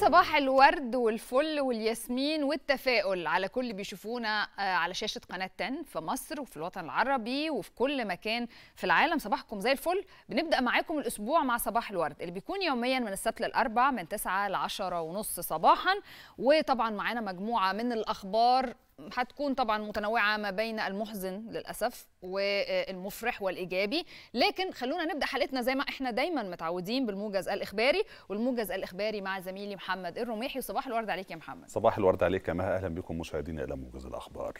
صباح الورد والفل والياسمين والتفاؤل على كل اللي بيشوفونا آه، على شاشة قناة 10 في مصر وفي الوطن العربي وفي كل مكان في العالم صباحكم زي الفل بنبدأ معاكم الأسبوع مع صباح الورد اللي بيكون يوميا من السبت للأربع من 9 ل 10 ونص صباحا وطبعا معانا مجموعة من الأخبار هتكون طبعا متنوعه ما بين المحزن للاسف والمفرح والايجابي لكن خلونا نبدا حلقتنا زي ما احنا دايما متعودين بالموجز الاخباري والموجز الاخباري مع زميلي محمد الرميحي وصباح الورد عليك يا محمد صباح الورد عليك يا مها اهلا بكم مشاهدينا الى موجز الاخبار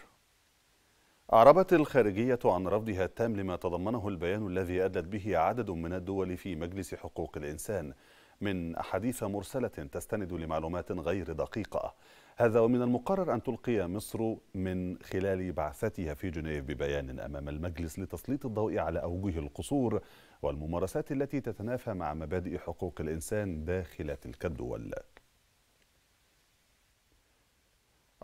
أعربت الخارجية عن رفضها التام لما تضمنه البيان الذي أدت به عدد من الدول في مجلس حقوق الإنسان من أحاديث مرسلة تستند لمعلومات غير دقيقة هذا ومن المقرر أن تلقي مصر من خلال بعثتها في جنيف ببيان أمام المجلس لتسليط الضوء على أوجه القصور والممارسات التي تتنافى مع مبادئ حقوق الإنسان داخل تلك الدول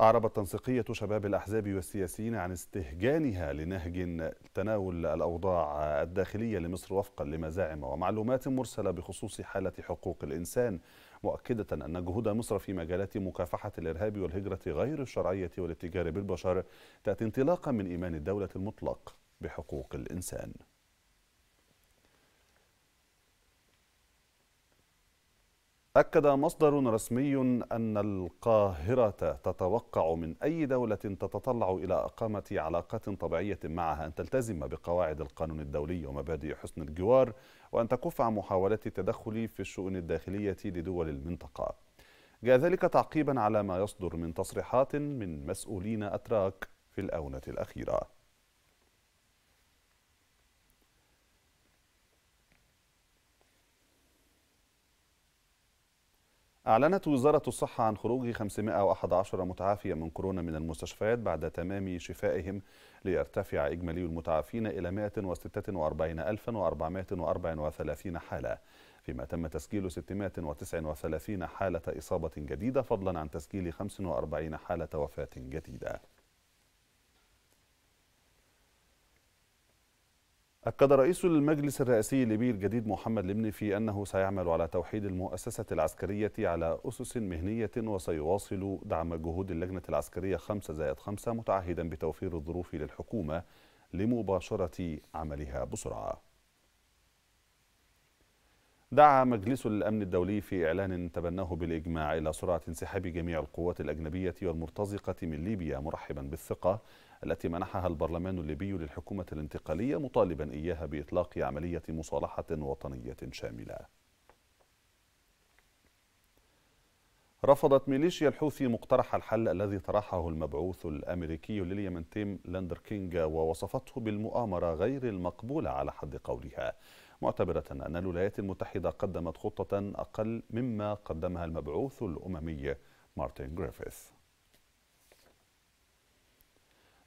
أعربت تنسيقية شباب الأحزاب والسياسيين عن استهجانها لنهج تناول الأوضاع الداخلية لمصر وفقا لمزاعم ومعلومات مرسلة بخصوص حالة حقوق الإنسان مؤكدة أن جهود مصر في مجالات مكافحة الإرهاب والهجرة غير الشرعية والاتجار بالبشر تأتي انطلاقا من إيمان الدولة المطلق بحقوق الإنسان أكد مصدر رسمي أن القاهرة تتوقع من أي دولة تتطلع إلى إقامة علاقات طبيعية معها أن تلتزم بقواعد القانون الدولي ومبادئ حسن الجوار وأن تكف عن محاولات التدخل في الشؤون الداخلية لدول المنطقة جاء ذلك تعقيبا على ما يصدر من تصريحات من مسؤولين أتراك في الآونة الأخيرة أعلنت وزارة الصحة عن خروج 511 متعافيا من كورونا من المستشفيات بعد تمام شفائهم ليرتفع إجمالي المتعافين إلى 146434 حالة فيما تم تسجيل 639 حالة إصابة جديدة فضلا عن تسجيل 45 حالة وفاة جديدة أكد رئيس المجلس الرئاسي الليبي الجديد محمد لمني في أنه سيعمل على توحيد المؤسسة العسكرية على أسس مهنية وسيواصل دعم جهود اللجنة العسكرية 5 زائد 5 متعهدا بتوفير الظروف للحكومة لمباشرة عملها بسرعة دعا مجلس الأمن الدولي في إعلان تبناه بالإجماع إلى سرعة انسحاب جميع القوات الأجنبية والمرتزقة من ليبيا مرحبا بالثقة التي منحها البرلمان الليبي للحكومة الانتقالية مطالبا إياها بإطلاق عملية مصالحة وطنية شاملة رفضت ميليشيا الحوثي مقترح الحل الذي طرحه المبعوث الأمريكي لليمن تيم لاندر كينج ووصفته بالمؤامرة غير المقبولة على حد قولها معتبرة أن الولايات المتحدة قدمت خطة أقل مما قدمها المبعوث الأممي مارتن جريفيث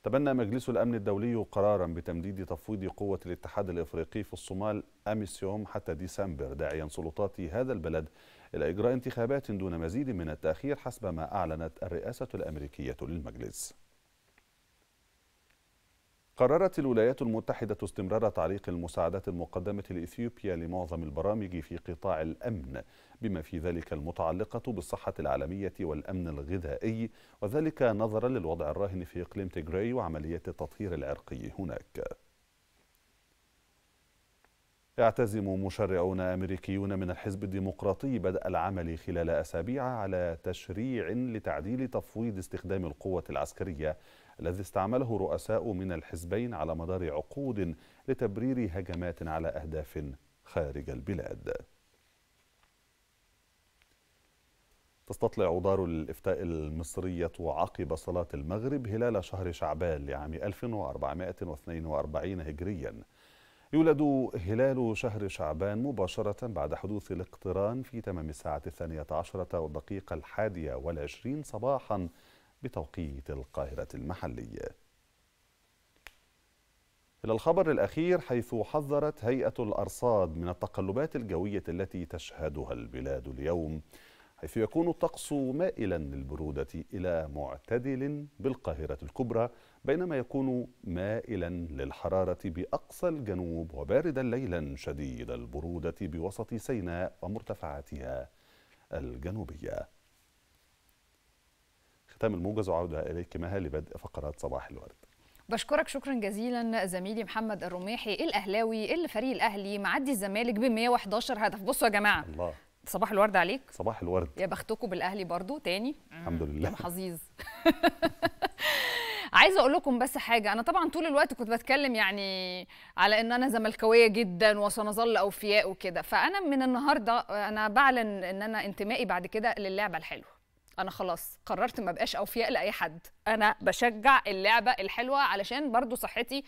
تبنى مجلس الأمن الدولي قرارا بتمديد تفويض قوة الاتحاد الإفريقي في الصومال أميسيوم حتى ديسمبر داعيا سلطات هذا البلد إلى إجراء انتخابات دون مزيد من التأخير حسب ما أعلنت الرئاسة الأمريكية للمجلس قررت الولايات المتحدة استمرار تعليق المساعدات المقدمة لإثيوبيا لمعظم البرامج في قطاع الأمن بما في ذلك المتعلقة بالصحة العالمية والأمن الغذائي وذلك نظرا للوضع الراهن في إقليم تيغراي وعملية التطهير العرقي هناك يعتزم مشرعون أمريكيون من الحزب الديمقراطي بدء العمل خلال أسابيع على تشريع لتعديل تفويض استخدام القوة العسكرية الذي استعمله رؤساء من الحزبين على مدار عقود لتبرير هجمات على أهداف خارج البلاد تستطلع دار الإفتاء المصرية عقب صلاة المغرب هلال شهر شعبان لعام 1442 هجرياً يولد هلال شهر شعبان مباشرة بعد حدوث الاقتران في تمام الساعة الثانية عشرة والدقيقة الحادية والعشرين صباحا بتوقيت القاهرة المحلي إلى الخبر الأخير حيث حذرت هيئة الأرصاد من التقلبات الجوية التي تشهدها البلاد اليوم حيث يكون الطقس مائلا للبرودة إلى معتدل بالقاهرة الكبرى بينما يكون مائلا للحرارة بأقصى الجنوب وباردا ليلا شديد البرودة بوسط سيناء ومرتفعاتها الجنوبيه ختام الموجز وعودة مها لبدء فقرات صباح الورد بشكرك شكرا جزيلا زميلي محمد الرميحي الاهلاوي اللي فريق الاهلي معدي الزمالك ب 111 هدف بصوا يا جماعه الله صباح الورد عليك صباح الورد يا بختكم بالاهلي برضو تاني الحمد لله يا حظيظ عايزه اقول لكم بس حاجه انا طبعا طول الوقت كنت بتكلم يعني على ان انا زملكاويه جدا وسنظل اوفياء وكده فانا من النهارده انا بعلن ان انا انتمائي بعد كده للعبه الحلوه انا خلاص قررت ما بقاش اوفياء لاي حد انا بشجع اللعبه الحلوه علشان برضو صحتي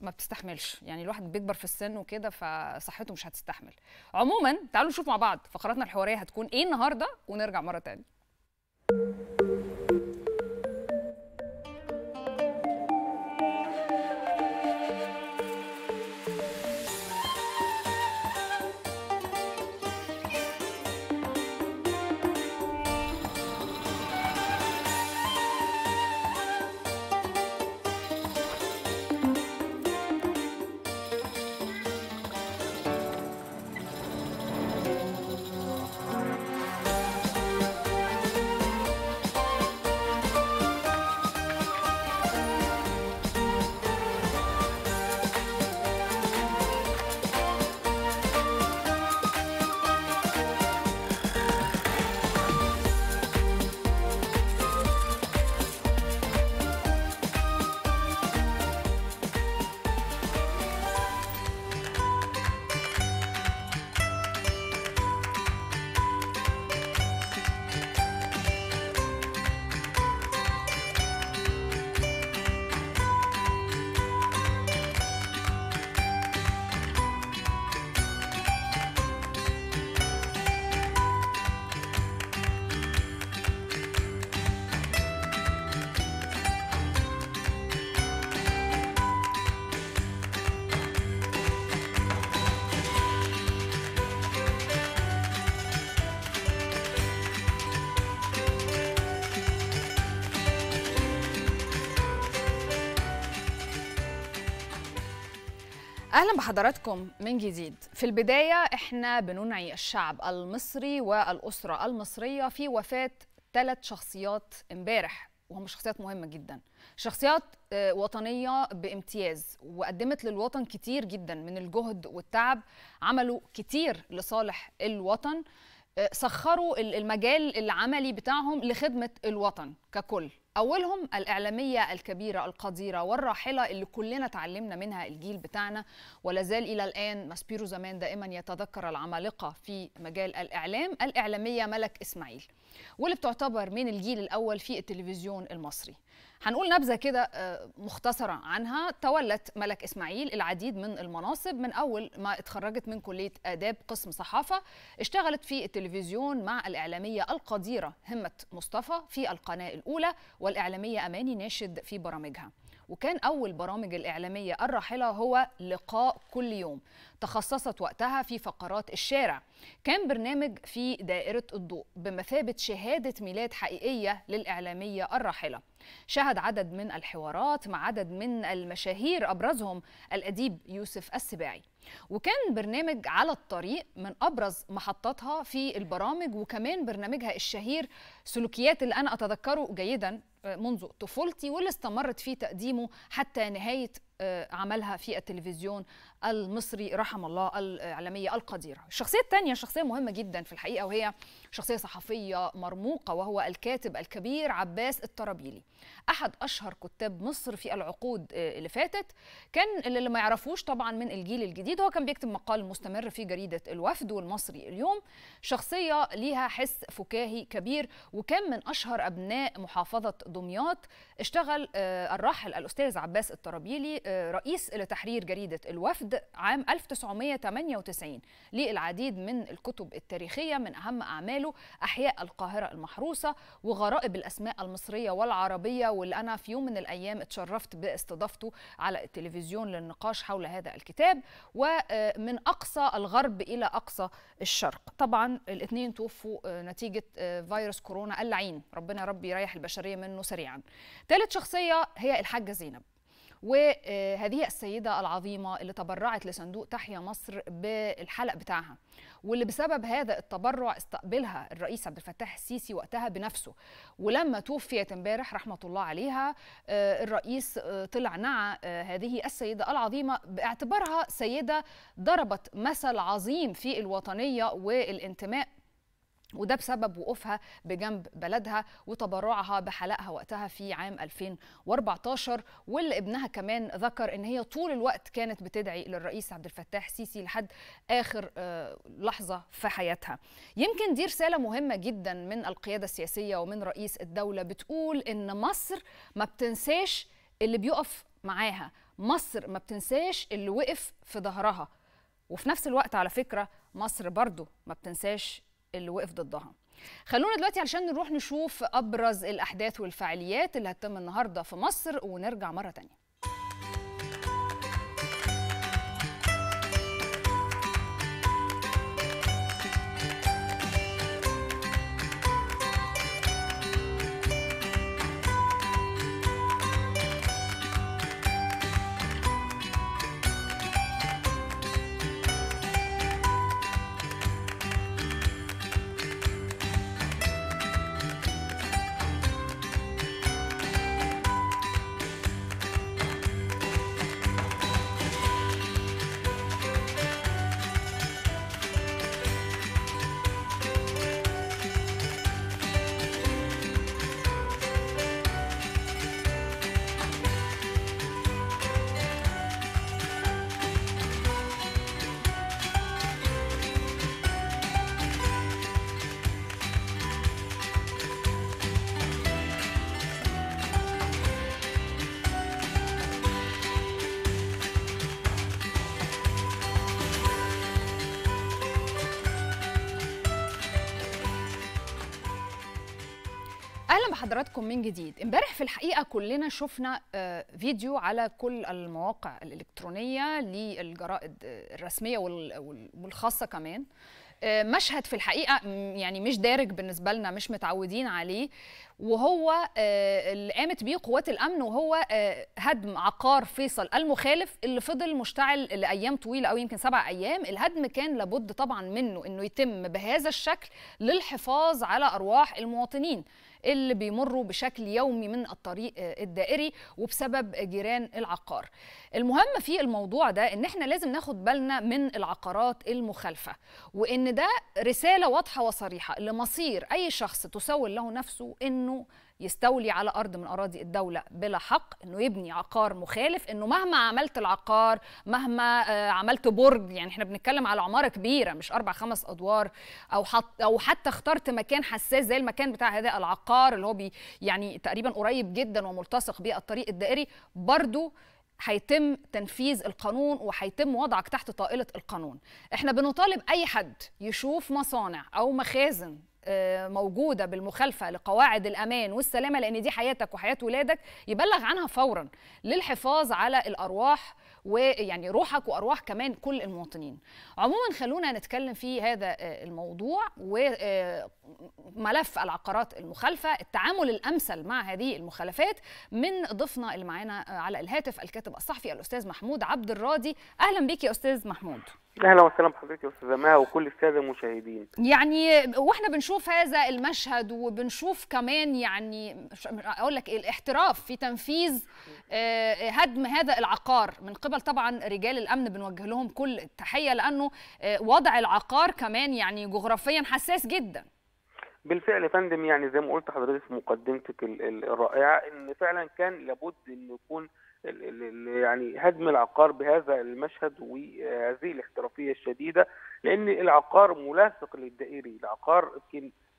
ما بتستحملش يعني الواحد بيكبر في السن وكده فصحته مش هتستحمل عموما تعالوا نشوف مع بعض فقراتنا الحواريه هتكون ايه النهارده ونرجع مره تانية اهلا بحضراتكم من جديد في البدايه احنا بننعي الشعب المصري والاسره المصريه في وفاه ثلاث شخصيات امبارح وهم شخصيات مهمه جدا شخصيات آه، وطنيه بامتياز وقدمت للوطن كتير جدا من الجهد والتعب عملوا كتير لصالح الوطن آه، سخروا المجال العملي بتاعهم لخدمه الوطن ككل أولهم الإعلامية الكبيرة القديرة والراحلة اللي كلنا تعلمنا منها الجيل بتاعنا ولا زال إلى الآن ماسبيرو زمان دائما يتذكر العمالقة في مجال الإعلام الإعلامية ملك إسماعيل واللي بتعتبر من الجيل الأول في التلفزيون المصري هنقول نبذه كده آه، مختصره عنها تولت ملك اسماعيل العديد من المناصب من اول ما اتخرجت من كليه اداب قسم صحافه اشتغلت في التلفزيون مع الاعلاميه القديره همه مصطفى في القناه الاولى والاعلاميه اماني ناشد في برامجها وكان أول برامج الإعلامية الراحلة هو لقاء كل يوم تخصصت وقتها في فقرات الشارع كان برنامج في دائرة الضوء بمثابة شهادة ميلاد حقيقية للإعلامية الراحلة شهد عدد من الحوارات مع عدد من المشاهير أبرزهم الأديب يوسف السباعي وكان برنامج على الطريق من ابرز محطاتها في البرامج وكمان برنامجها الشهير سلوكيات اللي انا اتذكره جيدا منذ طفولتي واللي استمرت في تقديمه حتى نهايه آه، عملها في التلفزيون المصري رحم الله الاعلاميه القديره. الشخصيه الثانيه شخصيه مهمه جدا في الحقيقه وهي شخصية صحفية مرموقة وهو الكاتب الكبير عباس الطرابيلي أحد أشهر كتاب مصر في العقود آه، اللي فاتت كان اللي ما يعرفوش طبعا من الجيل الجديد هو كان بيكتب مقال مستمر في جريدة الوفد والمصري اليوم شخصية ليها حس فكاهي كبير وكان من أشهر أبناء محافظة دمياط اشتغل آه، الراحل الأستاذ عباس الطرابيلي آه، رئيس لتحرير جريدة الوفد عام 1998 للعديد من الكتب التاريخية من أهم أعمال باله أحياء القاهرة المحروسة وغرائب الأسماء المصرية والعربية واللي أنا في يوم من الأيام اتشرفت باستضافته على التلفزيون للنقاش حول هذا الكتاب ومن أقصى الغرب إلى أقصى الشرق طبعا الاثنين توفوا آه، نتيجة آه، فيروس كورونا اللعين ربنا ربي يريح البشرية منه سريعا ثالث شخصية هي الحاجة زينب وهذه السيدة العظيمة اللي تبرعت لصندوق تحيا مصر بالحلق بتاعها واللي بسبب هذا التبرع استقبلها الرئيس عبد الفتاح السيسي وقتها بنفسه ولما توفيت امبارح رحمة الله عليها آه، الرئيس آه، طلع نعى آه، هذه السيدة العظيمة باعتبارها سيدة ضربت مثل عظيم في الوطنية والانتماء وده بسبب وقوفها بجنب بلدها وتبرعها بحلقها وقتها في عام 2014 واللي ابنها كمان ذكر ان هي طول الوقت كانت بتدعي للرئيس عبد الفتاح السيسي لحد اخر آه، لحظه في حياتها. يمكن دي رساله مهمه جدا من القياده السياسيه ومن رئيس الدوله بتقول ان مصر ما بتنساش اللي بيقف معاها، مصر ما بتنساش اللي وقف في ظهرها. وفي نفس الوقت على فكره مصر برضو ما بتنساش اللي وقف ضدها خلونا دلوقتي علشان نروح نشوف ابرز الاحداث والفعاليات اللي هتتم النهارده في مصر ونرجع مره تانيه حضراتكم من جديد امبارح في الحقيقه كلنا شفنا آه، فيديو على كل المواقع الالكترونيه للجرائد آه، الرسميه والخاصه كمان آه، مشهد في الحقيقه يعني مش دارج بالنسبه لنا مش متعودين عليه وهو اللي قامت بيه قوات الامن وهو هدم عقار فيصل المخالف اللي فضل مشتعل لايام طويله او يمكن سبع ايام الهدم كان لابد طبعا منه انه يتم بهذا الشكل للحفاظ على ارواح المواطنين اللي بيمروا بشكل يومي من الطريق آه، الدائري وبسبب جيران العقار المهم في الموضوع ده ان احنا لازم ناخد بالنا من العقارات المخالفه وان ده رساله واضحه وصريحه لمصير اي شخص تسول له نفسه انه يستولي على ارض من اراضي الدوله بلا حق انه يبني عقار مخالف انه مهما عملت العقار مهما آه، عملت برج يعني احنا بنتكلم على عماره كبيره مش اربع خمس ادوار او حط او حتى اخترت مكان حساس زي المكان بتاع هذا العقار اللي هو بي يعني تقريبا قريب جدا وملتصق بيه الطريق الدائري برضه هيتم تنفيذ القانون وهيتم وضعك تحت طائله القانون احنا بنطالب اي حد يشوف مصانع او مخازن آه، موجوده بالمخالفه لقواعد الامان والسلامه لان دي حياتك وحياه ولادك يبلغ عنها فورا للحفاظ على الارواح ويعني روحك وارواح كمان كل المواطنين. عموما خلونا نتكلم في هذا آه، الموضوع وملف آه، العقارات المخالفه، التعامل الامثل مع هذه المخالفات من ضيفنا اللي معانا على الهاتف الكاتب الصحفي الاستاذ محمود عبد الراضي، اهلا بيك يا استاذ محمود. اهلا وسهلا بحضرتك يا استاذه ماء وكل الساده المشاهدين يعني واحنا بنشوف هذا المشهد وبنشوف كمان يعني اقول لك الاحتراف في تنفيذ آه، هدم هذا العقار من قبل طبعا رجال الامن بنوجه لهم كل التحيه لانه آه، وضع العقار كمان يعني جغرافيا حساس جدا بالفعل يا فندم يعني زي ما قلت حضرتك في مقدمتك الرائعه ان فعلا كان لابد ان يكون يعني هدم العقار بهذا المشهد وهذه الاحترافيه الشديده لان العقار ملاصق للدائري، العقار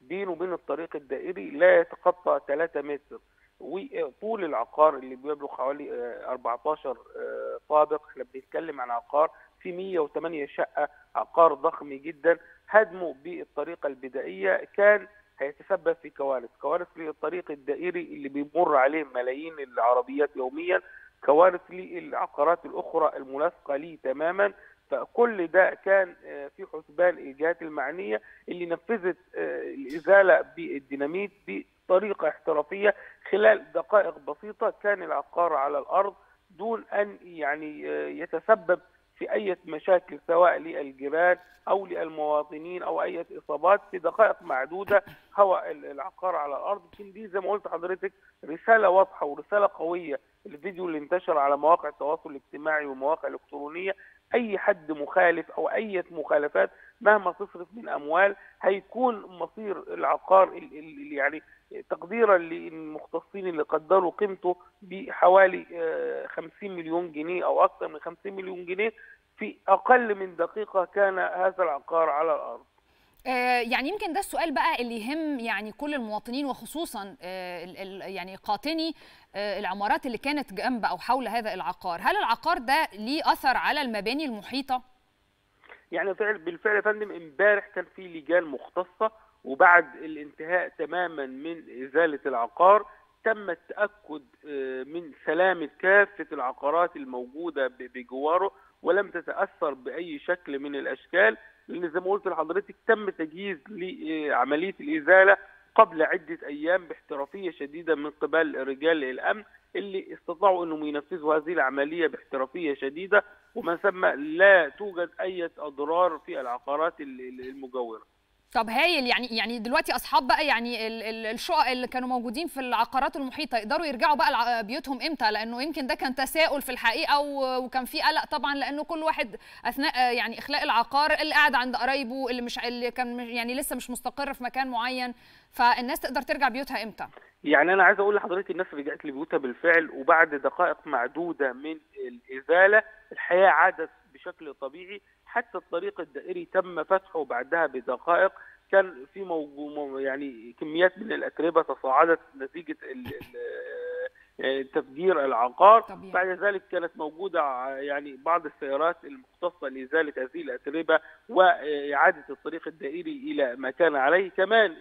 بينه وبين الطريق الدائري لا يتخطى 3 متر وطول العقار اللي بيبلغ حوالي 14 آه، آه، طابق احنا بنتكلم عن عقار في 108 شقه عقار ضخم جدا هدمه بالطريقه البدائيه كان هيتسبب في كوارث، كوارث للطريق الدائري اللي بيمر عليه ملايين العربيات يوميا كوارث للعقارات الاخرى الملاصقه لي تماما فكل ده كان آه، في حسبان الجهات المعنيه اللي نفذت آه، الازاله بالديناميت بطريقه احترافيه خلال دقائق بسيطه كان العقار على الارض دون ان يعني آه، يتسبب في أي مشاكل سواء للجبال أو للمواطنين أو أي إصابات في دقائق معدودة هواء العقار على الأرض لكن دي زي ما قلت حضرتك رسالة واضحة ورسالة قوية الفيديو اللي انتشر على مواقع التواصل الاجتماعي ومواقع الإلكترونية أي حد مخالف أو أي مخالفات مهما تصرف من أموال هيكون مصير العقار اللي يعني تقديرا للمختصين اللي قدروا قيمته بحوالي 50 آه، مليون جنيه او اكثر من 50 مليون جنيه في اقل من دقيقه كان هذا العقار على الارض آه، يعني يمكن ده السؤال بقى اللي يهم يعني كل المواطنين وخصوصا آه، يعني قاطني العمارات اللي كانت جنب او حول هذا العقار هل العقار ده ليه اثر على المباني المحيطه يعني فعل بالفعل يا فندم امبارح كان في لجان مختصه وبعد الانتهاء تماما من إزالة العقار تم التأكد آه، من سلامة كافة العقارات الموجودة بجواره ولم تتأثر بأي شكل من الأشكال لأن زي ما قلت لحضرتك تم تجهيز لعملية آه، الإزالة قبل عدة أيام باحترافية شديدة من قبل رجال الأمن اللي استطاعوا أنهم ينفذوا هذه العملية باحترافية شديدة وما ثم لا توجد أي أضرار في العقارات المجاورة طب هايل يعني يعني دلوقتي اصحاب بقى يعني الشقق اللي كانوا موجودين في العقارات المحيطه يقدروا يرجعوا بقى بيوتهم امتى لانه يمكن ده كان تساؤل في الحقيقه وكان في قلق طبعا لانه كل واحد اثناء يعني اخلاء العقار اللي قاعد عند قرايبه اللي مش اللي كان يعني لسه مش مستقر في مكان معين فالناس تقدر ترجع بيوتها امتى يعني انا عايز اقول لحضرتك الناس رجعت لبيوتها بالفعل وبعد دقائق معدوده من الازاله الحياه عادت بشكل طبيعي حتى الطريق الدائري تم فتحه بعدها بدقائق كان في يعني كميات من الاتربه تصاعدت نتيجه آه، تفجير العقار طبيعي. بعد ذلك كانت موجودة يعني بعض السيارات المختصة لإزالة هذه الأتربة وإعادة الطريق الدائري إلى ما كان عليه كمان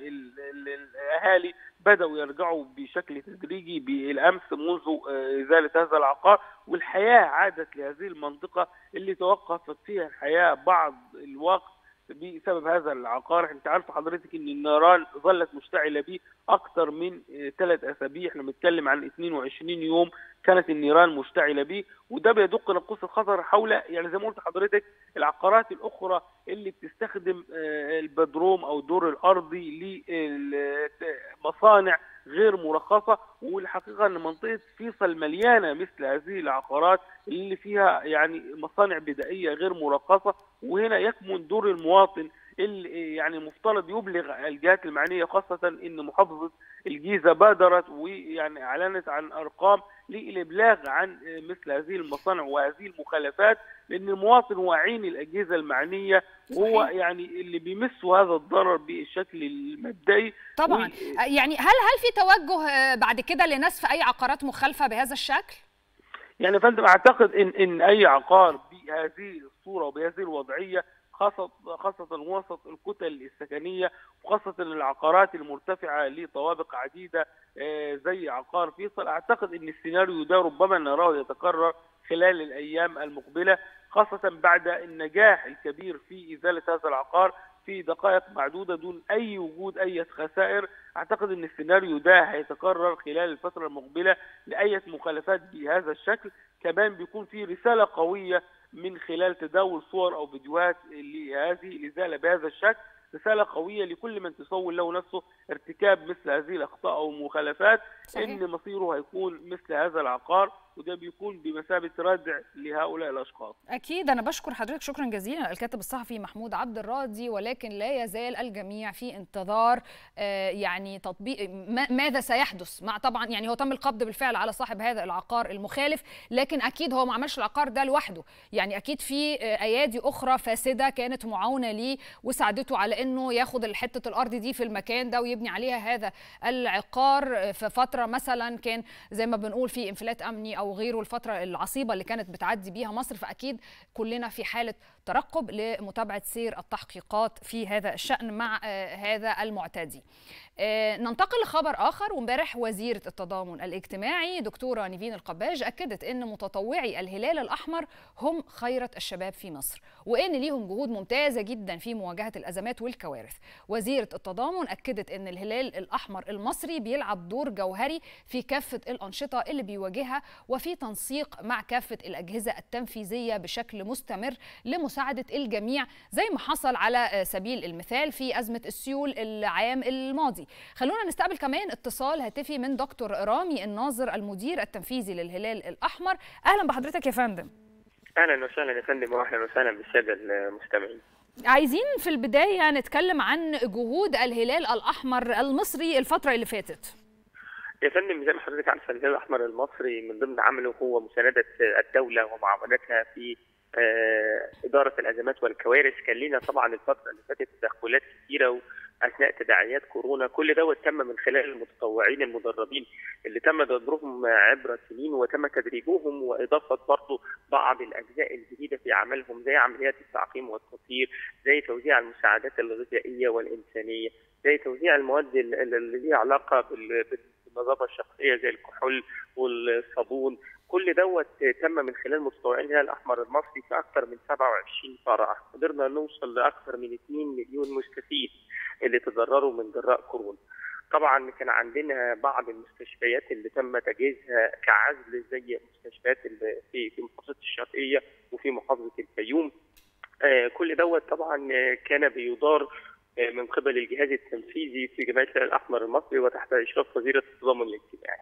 الأهالي بدأوا يرجعوا بشكل تدريجي بالأمس منذ آه، إزالة هذا العقار والحياة عادت لهذه المنطقة اللي توقفت فيها الحياة بعض الوقت بسبب هذا العقار انت عارف حضرتك ان النيران ظلت مشتعله به اكثر من ثلاث اسابيع احنا بنتكلم عن 22 يوم كانت النيران مشتعله به وده بيدق نقص الخطر حول يعني زي ما قلت حضرتك العقارات الاخرى اللي بتستخدم آه، البدروم او الدور الارضي لمصانع غير مرخصه والحقيقه ان منطقه فيصل مليانه مثل هذه العقارات اللي فيها يعني مصانع بدائيه غير مرخصه وهنا يكمن دور المواطن اللي يعني مفترض يبلغ الجهات المعنيه خاصه ان محافظه الجيزه بادرت ويعني اعلنت عن ارقام للابلاغ عن آه، مثل هذه المصانع وهذه المخالفات لان المواطن وعين الاجهزه المعنيه هو يعني اللي بيمسوا هذا الضرر بالشكل المبدئي طبعا و... آه، يعني هل هل في توجه آه، بعد كده لنسف اي عقارات مخالفه بهذا الشكل؟ يعني فانت اعتقد ان ان اي عقار بهذه الصوره وبهذه الوضعيه خاصة خاصة وسط الكتل السكنية وخاصة العقارات المرتفعة لطوابق عديدة آه، زي عقار فيصل أعتقد أن السيناريو ده ربما نراه يتكرر خلال الأيام المقبلة خاصة بعد النجاح الكبير في إزالة هذا العقار في دقائق معدودة دون أي وجود أي خسائر أعتقد أن السيناريو ده هيتكرر خلال الفترة المقبلة لأية مخالفات بهذا الشكل كمان بيكون في رسالة قوية من خلال تداول صور او فيديوهات لهذه الازاله بهذا الشكل رساله قويه لكل من تصور له نفسه ارتكاب مثل هذه الاخطاء او المخالفات ان مصيره هيكون مثل هذا العقار وده بيكون بمثابه ردع لهؤلاء الاشخاص. اكيد انا بشكر حضرتك شكرا جزيلا الكاتب الصحفي محمود عبد الراضي ولكن لا يزال الجميع في انتظار آه، يعني تطبيق ماذا سيحدث مع طبعا يعني هو تم القبض بالفعل على صاحب هذا العقار المخالف لكن اكيد هو ما عملش العقار ده لوحده يعني اكيد في آه، ايادي اخرى فاسده كانت معاونه ليه وساعدته على انه ياخد حته الارض دي في المكان ده ويبني عليها هذا العقار آه، في فتره مثلا كان زي ما بنقول في انفلات امني او غيره الفتره العصيبه اللي كانت بتعدي بيها مصر فاكيد كلنا في حاله ترقب لمتابعه سير التحقيقات في هذا الشان مع آه، هذا المعتدي. آه، ننتقل لخبر اخر وامبارح وزيره التضامن الاجتماعي دكتوره نيفين القباج اكدت ان متطوعي الهلال الاحمر هم خيره الشباب في مصر وان ليهم جهود ممتازه جدا في مواجهه الازمات والكوارث. وزيره التضامن اكدت ان الهلال الاحمر المصري بيلعب دور جوهري في كافه الانشطه اللي بيواجهها وفي تنسيق مع كافه الاجهزه التنفيذيه بشكل مستمر لمستمر مساعدة الجميع زي ما حصل على آه، سبيل المثال في أزمة السيول العام الماضي خلونا نستقبل كمان اتصال هاتفي من دكتور رامي الناظر المدير التنفيذي للهلال الأحمر أهلا بحضرتك يا فندم اهلا وسهلا يا فندم واهلا وسهلا بالساده المستمعين عايزين في البدايه نتكلم عن جهود الهلال الاحمر المصري الفتره اللي فاتت يا فندم زي ما حضرتك عارفه الهلال الاحمر المصري من ضمن عمله هو مسانده الدوله ومعاملتها في آه، اداره الازمات والكوارث كان لنا طبعا الفتره اللي فاتت تدخلات كثيره اثناء تداعيات كورونا كل دوت تم من خلال المتطوعين المدربين اللي تم تدريبهم عبر سنين وتم تدريبهم واضافه برضه بعض الاجزاء الجديده في عملهم زي عمليات التعقيم والتطهير زي توزيع المساعدات الغذائيه والانسانيه زي توزيع المواد اللي ليها علاقه بال... بالنظافه الشخصيه زي الكحول والصابون كل دوت تم من خلال متطوعين الهلال الاحمر المصري في اكثر من 27 فرع قدرنا نوصل لاكثر من 2 مليون مستفيد اللي تضرروا من جراء كورونا طبعا كان عندنا بعض المستشفيات اللي تم تجهيزها كعزل زي مستشفيات في في محافظه الشرقيه وفي محافظه الفيوم آه، كل دوت طبعا كان بيدار آه، من قبل الجهاز التنفيذي في جمعيه الهلال الاحمر المصري وتحت اشراف وزير التضامن الاجتماعي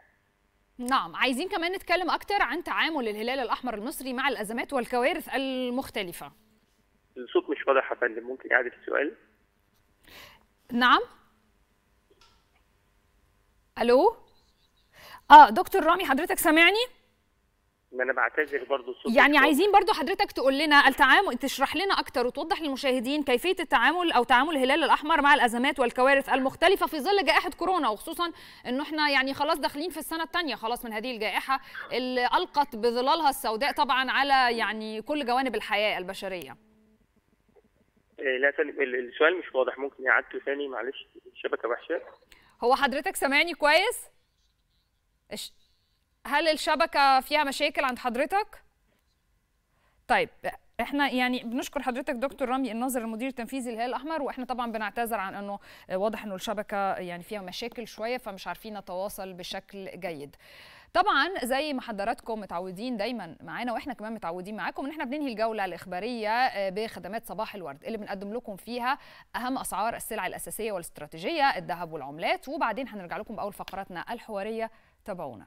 نعم عايزين كمان نتكلم أكتر عن تعامل الهلال الأحمر المصري مع الأزمات والكوارث المختلفة الصوت مش واضح يا فندم ممكن إعادة السؤال نعم ألو آه دكتور رامي حضرتك سامعني؟ ما انا بعتذر برضه يعني عايزين برضه حضرتك تقول لنا التعامل تشرح لنا اكتر وتوضح للمشاهدين كيفيه التعامل او تعامل الهلال الاحمر مع الازمات والكوارث المختلفه في ظل جائحه كورونا وخصوصا انه احنا يعني خلاص داخلين في السنه الثانيه خلاص من هذه الجائحه اللي القت بظلالها السوداء طبعا على يعني كل جوانب الحياه البشريه. إيه، لا السؤال مش واضح ممكن اعادته ثاني معلش الشبكه وحشه. هو حضرتك سامعني كويس؟ هل الشبكه فيها مشاكل عند حضرتك طيب احنا يعني بنشكر حضرتك دكتور رامي الناظر المدير التنفيذي للهلال الاحمر واحنا طبعا بنعتذر عن انه واضح انه الشبكه يعني فيها مشاكل شويه فمش عارفين نتواصل بشكل جيد طبعا زي ما حضراتكم متعودين دايما معانا واحنا كمان متعودين معاكم ان احنا بننهي الجوله الاخباريه آه، بخدمات صباح الورد اللي بنقدم لكم فيها اهم اسعار السلع الاساسيه والاستراتيجيه الذهب والعملات وبعدين هنرجع لكم باول فقراتنا الحواريه تابعونا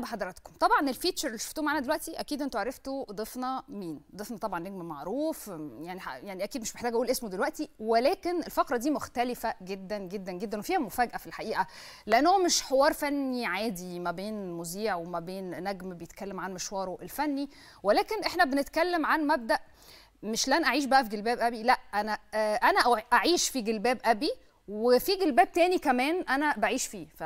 بحضراتكم طبعا الفيتشر اللي شفتوه معانا دلوقتي اكيد انتوا عرفتوا ضيفنا مين ضيفنا طبعا نجم معروف يعني يعني اكيد مش محتاجه اقول اسمه دلوقتي ولكن الفقره دي مختلفه جدا جدا جدا وفيها مفاجاه في الحقيقه لانه مش حوار فني عادي ما بين مذيع وما بين نجم بيتكلم عن مشواره الفني ولكن احنا بنتكلم عن مبدا مش لن اعيش بقى في جلباب ابي لا انا آه، انا اعيش في جلباب ابي وفي جلباب تاني كمان انا بعيش فيه ف...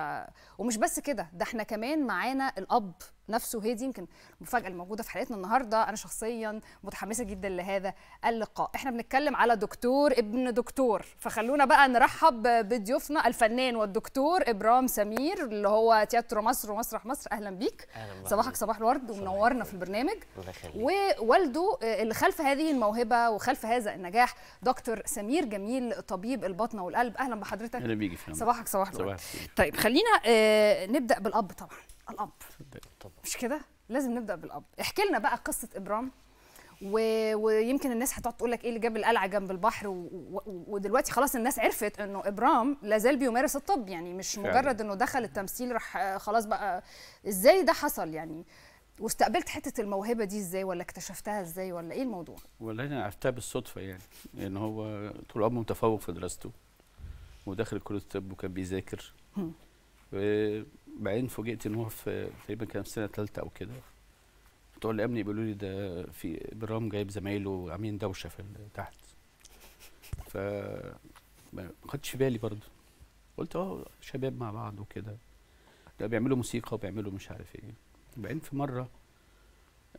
ومش بس كده ده احنا كمان معانا الاب نفسه هي دي يمكن المفاجاه الموجوده في حلقتنا النهارده انا شخصيا متحمسه جدا لهذا اللقاء احنا بنتكلم على دكتور ابن دكتور فخلونا بقى نرحب بضيوفنا الفنان والدكتور ابرام سمير اللي هو تياترو مصر ومسرح مصر اهلا بيك أهلا صباحك صباح الورد ومنورنا في البرنامج ووالده اللي خلف هذه الموهبه وخلف هذا النجاح دكتور سمير جميل طبيب البطنه والقلب اهلا بحضرتك اهلا بيك صباحك صباح الورد صباح طيب خلينا آه، نبدا بالاب طبعا الاب طبعا مش كده لازم نبدا بالاب احكي لنا بقى قصه ابرام و... ويمكن الناس هتقعد تقول لك ايه اللي جاب القلعه جنب البحر و... و... ودلوقتي خلاص الناس عرفت انه ابرام لازال بيمارس الطب يعني مش فعلا. مجرد انه دخل التمثيل راح آه، خلاص بقى ازاي ده حصل يعني واستقبلت حته الموهبه دي ازاي ولا اكتشفتها ازاي ولا ايه الموضوع؟ والله انا عرفتها بالصدفه يعني ان يعني هو طول عمره متفوق في دراسته وداخل كليه الطب وكان بيذاكر بعدين فوجئت ان هو في تقريبا كان في سنه ثالثه او كده بتوع الامن بيقولوا لي ده في برام جايب زمايله عاملين دوشه في تحت ف ما خدتش بالي برضه قلت اه شباب مع بعض وكده ده بيعملوا موسيقى وبيعملوا مش عارف ايه بعدين في مره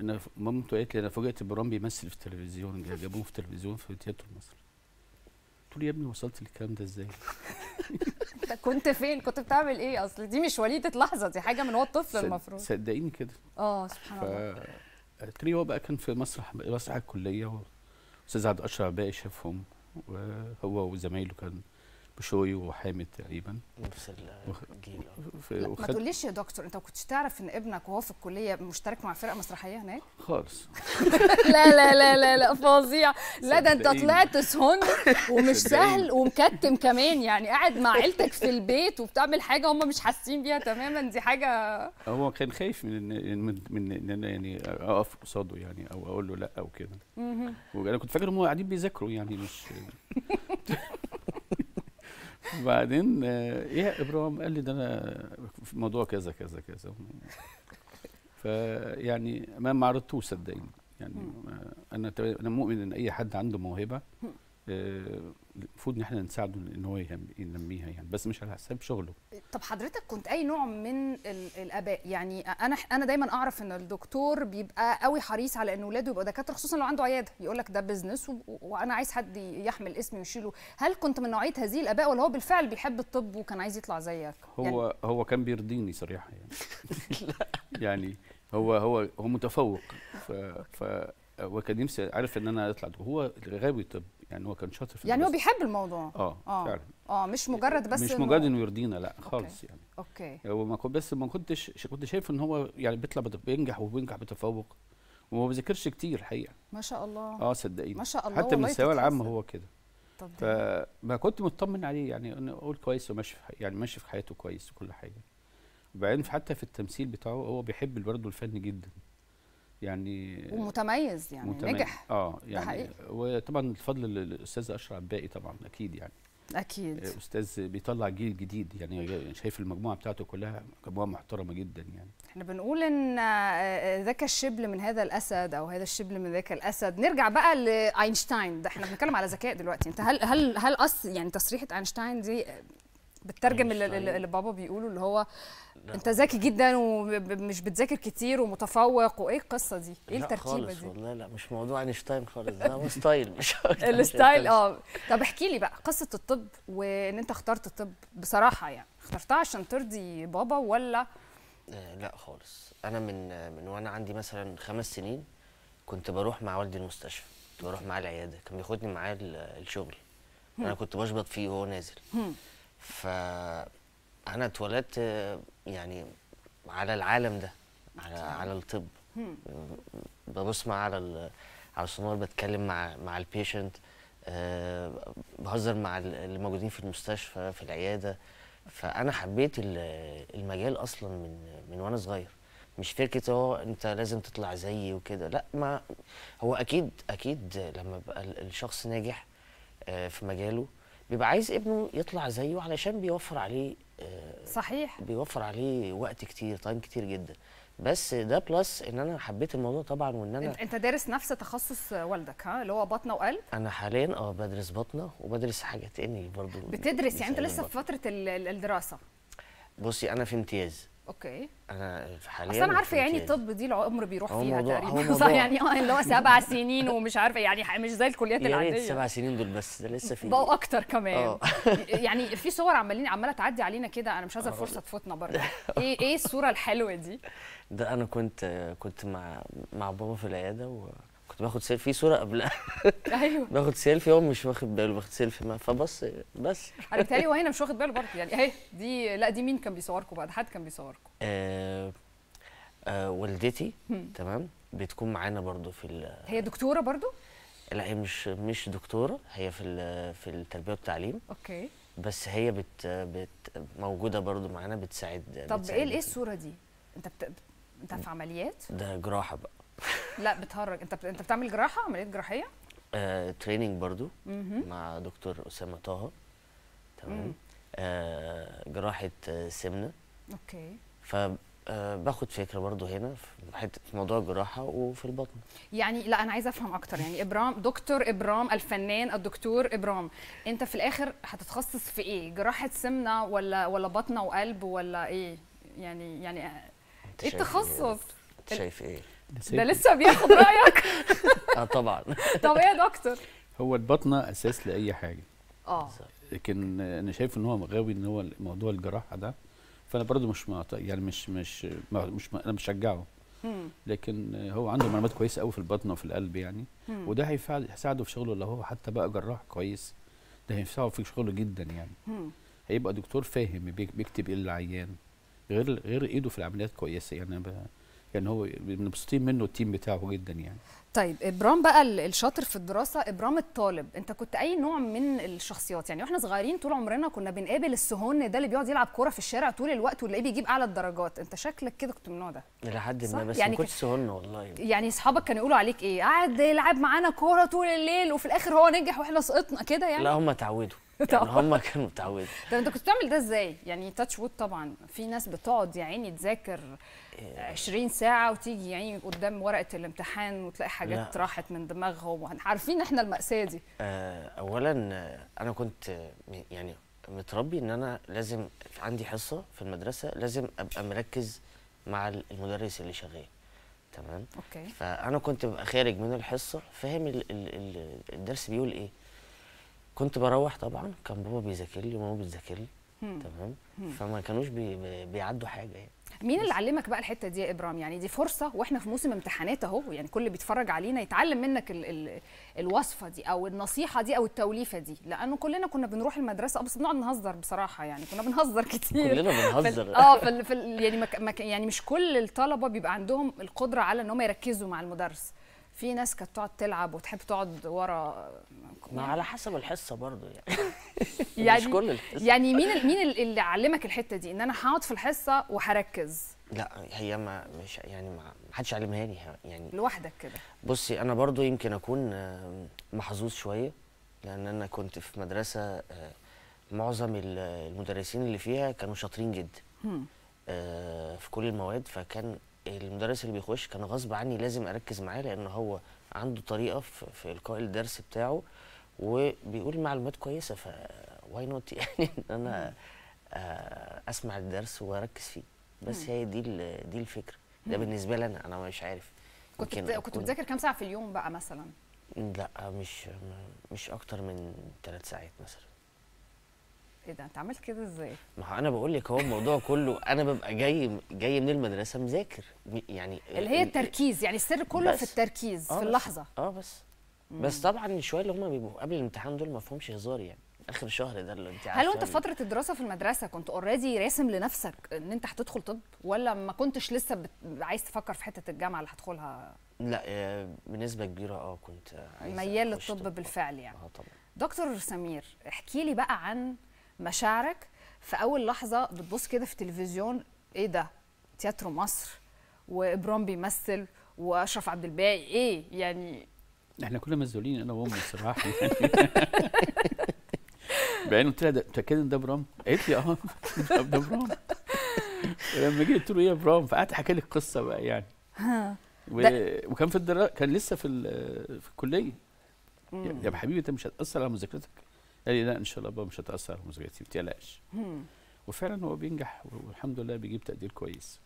انا مامته قالت لي انا فوجئت برام بيمثل في التلفزيون جابوه في التلفزيون في تياترو مصر قلت له يا ابني وصلت للكلام ده ازاي؟ كنت فين؟ كنت بتعمل ايه؟ اصل دي مش وليده لحظه دي حاجه من هو الطفل المفروض صدقيني كده اه سبحان الله تري هو بقى كان في مسرح مسرح الكليه استاذ عبد الاشرف عباقي شافهم وهو وزمايله كان شوي وحامد تقريبا نفس الجيل وخ... ما تقوليش يا دكتور انت ما كنتش تعرف ان ابنك وهو في الكليه مشترك مع فرقه مسرحيه هناك؟ خالص لا لا لا لا لا فظيع لا ده انت طلعت سهون ومش سهل ومكتم كمان يعني قاعد مع عيلتك في البيت وبتعمل حاجه هم مش حاسين بيها تماما دي حاجه هو كان خايف من من من ان انا يعني اقف قصاده يعني او اقول له لا او كده وانا كنت فاكر هم قاعدين بيذاكروا يعني مش بعدين آه، ايه يا ابراهيم قال لي ده انا في موضوع كذا كذا كذا فيعني ما ما عرضته صدقني يعني انا انا مؤمن ان اي حد عنده موهبه المفروض ان احنا نساعده ان هو ينميها يعني بس مش على حساب شغله طب حضرتك كنت اي نوع من الاباء يعني انا انا دايما اعرف ان الدكتور بيبقى قوي حريص على ان اولاده يبقوا دكاتره خصوصا لو عنده عياده يقول لك ده بزنس وانا عايز حد يحمل اسمي ويشيله هل كنت من نوعيه هذه الاباء ولا هو بالفعل بيحب الطب وكان عايز يطلع زيك هو يعني... هو كان بيرضيني صريحه يعني يعني هو هو هو متفوق ف, ف... وكان نفسي عارف ان انا اطلع هو غاوي طب يعني هو كان شاطر في يعني هو بيحب الموضوع اه اه فعلا اه مش مجرد بس مش مجرد انه يرضينا لا خالص أوكي. يعني اوكي هو ما كنت بس ما كنتش كنت شايف ان هو يعني بيطلع بينجح وبينجح بتفوق وما بذاكرش كتير الحقيقه ما شاء الله اه صدقيني ما شاء الله حتى من الثانويه العامه هو كده فما كنت مطمن عليه يعني انا اقول كويس وماشي في يعني ماشي في حياته كويس وكل حاجه وبعدين حتى في التمثيل بتاعه هو بيحب برضه الفن جدا يعني ومتميز يعني متميز. نجح اه يعني وطبعا الفضل للاستاذ اشرف عباقي طبعا اكيد يعني اكيد آه، استاذ بيطلع جيل جديد يعني،, يعني شايف المجموعه بتاعته كلها مجموعه محترمه جدا يعني احنا بنقول ان آه، آه، ذاك الشبل من هذا الاسد او هذا الشبل من ذاك الاسد نرجع بقى لاينشتاين ده احنا بنتكلم على ذكاء دلوقتي انت هل هل هل أص يعني تصريحه اينشتاين دي بترجم اللي, اللي, بابا بيقوله اللي هو لا. انت ذكي جدا ومش بتذاكر كتير ومتفوق وايه القصه دي؟ ايه التركيبه دي؟ لا خالص والله لا مش موضوع اينشتاين خالص ده هو ستايل مش الستايل اه طب احكي لي بقى قصه الطب وان انت اخترت الطب بصراحه يعني اخترتها عشان ترضي بابا ولا آه، لا خالص انا من من وانا عندي مثلا خمس سنين كنت بروح مع والدي المستشفى كنت بروح معاه العياده كان بياخدني معاه الشغل انا كنت بشبط فيه وهو نازل فانا اتولدت يعني على العالم ده على طيب. على الطب ببص مع على على السونار بتكلم مع مع البيشنت آه، بهزر مع اللي موجودين في المستشفى في العياده فانا حبيت المجال اصلا من من وانا صغير مش فكره هو انت لازم تطلع زيي وكده لا ما هو اكيد اكيد لما بقى الشخص ناجح آه، في مجاله بيبقى عايز ابنه يطلع زيه علشان بيوفر عليه آه صحيح بيوفر عليه وقت كتير تايم كتير جدا بس ده بلس ان انا حبيت الموضوع طبعا وان انا انت دارس نفس تخصص والدك ها اللي هو بطنه وقلب انا حاليا اه بدرس بطنه وبدرس حاجه تاني برضو بتدرس يعني انت لسه في فتره الدراسه بصي انا في امتياز اوكي انا حاليا اصل انا عارفه يعني الطب دي العمر بيروح فيها تقريبا صح يعني اه اللي هو سبع سنين ومش عارفه يعني مش زي الكليات العاديه يعني سبع سنين دول بس ده لسه في بقوا اكتر كمان آه. يعني في صور عمالين عماله تعدي علينا كده انا مش عايزه الفرصه تفوتنا برضه ايه ايه الصوره الحلوه دي ده انا كنت كنت مع مع بابا في العياده و باخد سيلفي في صوره قبلها ايوه باخد سيلفي هو مش واخد باله باخد سيلفي معاه فبص بس انا بتهيألي وهنا مش واخد باله برضه يعني اهي دي لا دي مين كان بيصوركم بعد حد كان بيصوركم آه آه والدتي تمام بتكون معانا برضه في هي دكتوره برضه؟ لا هي مش مش دكتوره هي في في التربيه والتعليم اوكي بس هي بت, بت موجوده برضه معانا بتساعد طب إيه إيه بتساعد ايه ايه الصوره دي انت بت... انت في عمليات ده جراحه بقى لا بتهرج انت انت بتعمل جراحه عمليه جراحيه آه، تريننج برضو مع دكتور اسامه طه تمام آه، جراحه آه، سمنه اوكي ف آه، باخد فكره برضو هنا في حته موضوع الجراحه وفي البطن يعني لا انا عايزه افهم اكتر يعني ابرام دكتور ابرام الفنان الدكتور ابرام انت في الاخر هتتخصص في ايه جراحه سمنه ولا ولا بطنه وقلب ولا ايه يعني يعني إيه, ايه التخصص انت شايف ايه ده لسه بياخد رايك اه طبعا طب ايه يا دكتور هو البطنه اساس لاي حاجه اه لكن انا شايف ان هو غاوي ان هو موضوع الجراحه ده فانا برضو مش معط... يعني مش مش مش انا مش بشجعه لكن هو عنده معلومات كويسه قوي في البطن وفي القلب يعني وده هيساعده في شغله اللي هو حتى بقى جراح كويس ده هينفعه في شغله جدا يعني هيبقى دكتور فاهم بيكتب ايه للعيان غير غير ايده في العمليات كويسه يعني يعني هو مبسوطين منه التيم بتاعه جدا يعني طيب ابرام بقى الشاطر في الدراسه ابرام الطالب انت كنت اي نوع من الشخصيات يعني واحنا صغيرين طول عمرنا كنا بنقابل السهون ده اللي بيقعد يلعب كوره في الشارع طول الوقت واللي بيجيب اعلى الدرجات انت شكلك كده كنت من النوع ده لحد ما بس يعني ما كنتش سهون والله يعني اصحابك كانوا يقولوا عليك ايه قاعد يلعب معانا كوره طول الليل وفي الاخر هو نجح واحنا سقطنا كده يعني لا هم اتعودوا يعني هم كانوا متعودين طب انت كنت بتعمل ده ازاي؟ يعني تاتش وود طبعا في ناس بتقعد يا عيني تذاكر 20 آه. ساعه وتيجي يا عيني قدام ورقه الامتحان وتلاقي حاجات لا. راحت من دماغهم عارفين احنا الماساه دي آه، اولا انا كنت يعني متربي ان انا لازم عندي حصه في المدرسه لازم ابقى مركز مع المدرس اللي شغال تمام اوكي فانا كنت ببقى خارج من الحصه فاهم الدرس بيقول ايه كنت بروح طبعا كان بابا بيذاكر لي وماما بتذاكر لي تمام فما كانوش بي بيعدوا حاجه يعني مين اللي علمك بقى الحته دي يا ابرام يعني دي فرصه واحنا في موسم امتحانات اهو يعني كل اللي بيتفرج علينا يتعلم منك ال ال الوصفه دي او النصيحه دي او التوليفه دي لانه كلنا كنا بنروح المدرسه بس بنقعد نهزر بصراحه يعني كنا بنهزر كتير كلنا بنهزر اه في فال... يعني مك... مك... يعني مش كل الطلبه بيبقى عندهم القدره على ان هم يركزوا مع المدرس في ناس كانت تقعد تلعب وتحب تقعد ورا ما يعني على حسب الحصه برضو يعني يعني مش كل الحصة. يعني مين مين اللي علمك الحته دي ان انا هقعد في الحصه وهركز لا هي ما مش يعني ما حدش علمها لي يعني لوحدك كده بصي انا برضو يمكن اكون محظوظ شويه لان انا كنت في مدرسه آه، معظم المدرسين اللي فيها كانوا شاطرين جدا آه، في كل المواد فكان المدرس اللي بيخش كان غصب عني لازم اركز معاه لان هو عنده طريقه في القاء الدرس بتاعه وبيقول معلومات كويسه ف واي نوت يعني ان انا آه، اسمع الدرس واركز فيه بس هي دي دي الفكره ده بالنسبه لي انا انا مش عارف كنت كنت بتذاكر كام ساعه في اليوم بقى مثلا لا مش مش اكتر من ثلاث ساعات مثلا ايه ده انت عملت كده ازاي؟ ما هو انا بقول لك هو الموضوع كله انا ببقى جاي جاي من المدرسه مذاكر يعني اللي هي التركيز يعني السر كله في التركيز آه في اللحظه اه بس مم. بس طبعا شويه اللي هم بيبقوا قبل الامتحان دول ما فيهمش هزار يعني اخر شهر ده اللي انت هل وانت في فتره الدراسه في المدرسه كنت اوريدي راسم لنفسك ان انت هتدخل طب ولا ما كنتش لسه بت... عايز تفكر في حته الجامعه اللي هتدخلها لا آه، بنسبه كبيره اه كنت عايز ميال للطب بالفعل يعني اه طبعا دكتور سمير احكي لي بقى عن مشاعرك في اول لحظه بتبص كده في التلفزيون ايه ده تياترو مصر وابرام بيمثل واشرف عبد الباقي ايه يعني احنا كنا مذلولين انا وامي الصراحه يعني بعدين قلت لها متاكد ان ده برام؟ قالت لي اه ده برام لما جيت قلت له ايه يا برام فقعدت حكى لي القصه بقى يعني و... وكان في الدرا كان لسه في, ال... في الكليه يا حبيبي انت مش هتاثر على مذاكرتك قال لي لا ان شاء الله بابا مش هتاثر على مذاكرتي ما تقلقش وفعلا هو بينجح والحمد لله بيجيب تقدير كويس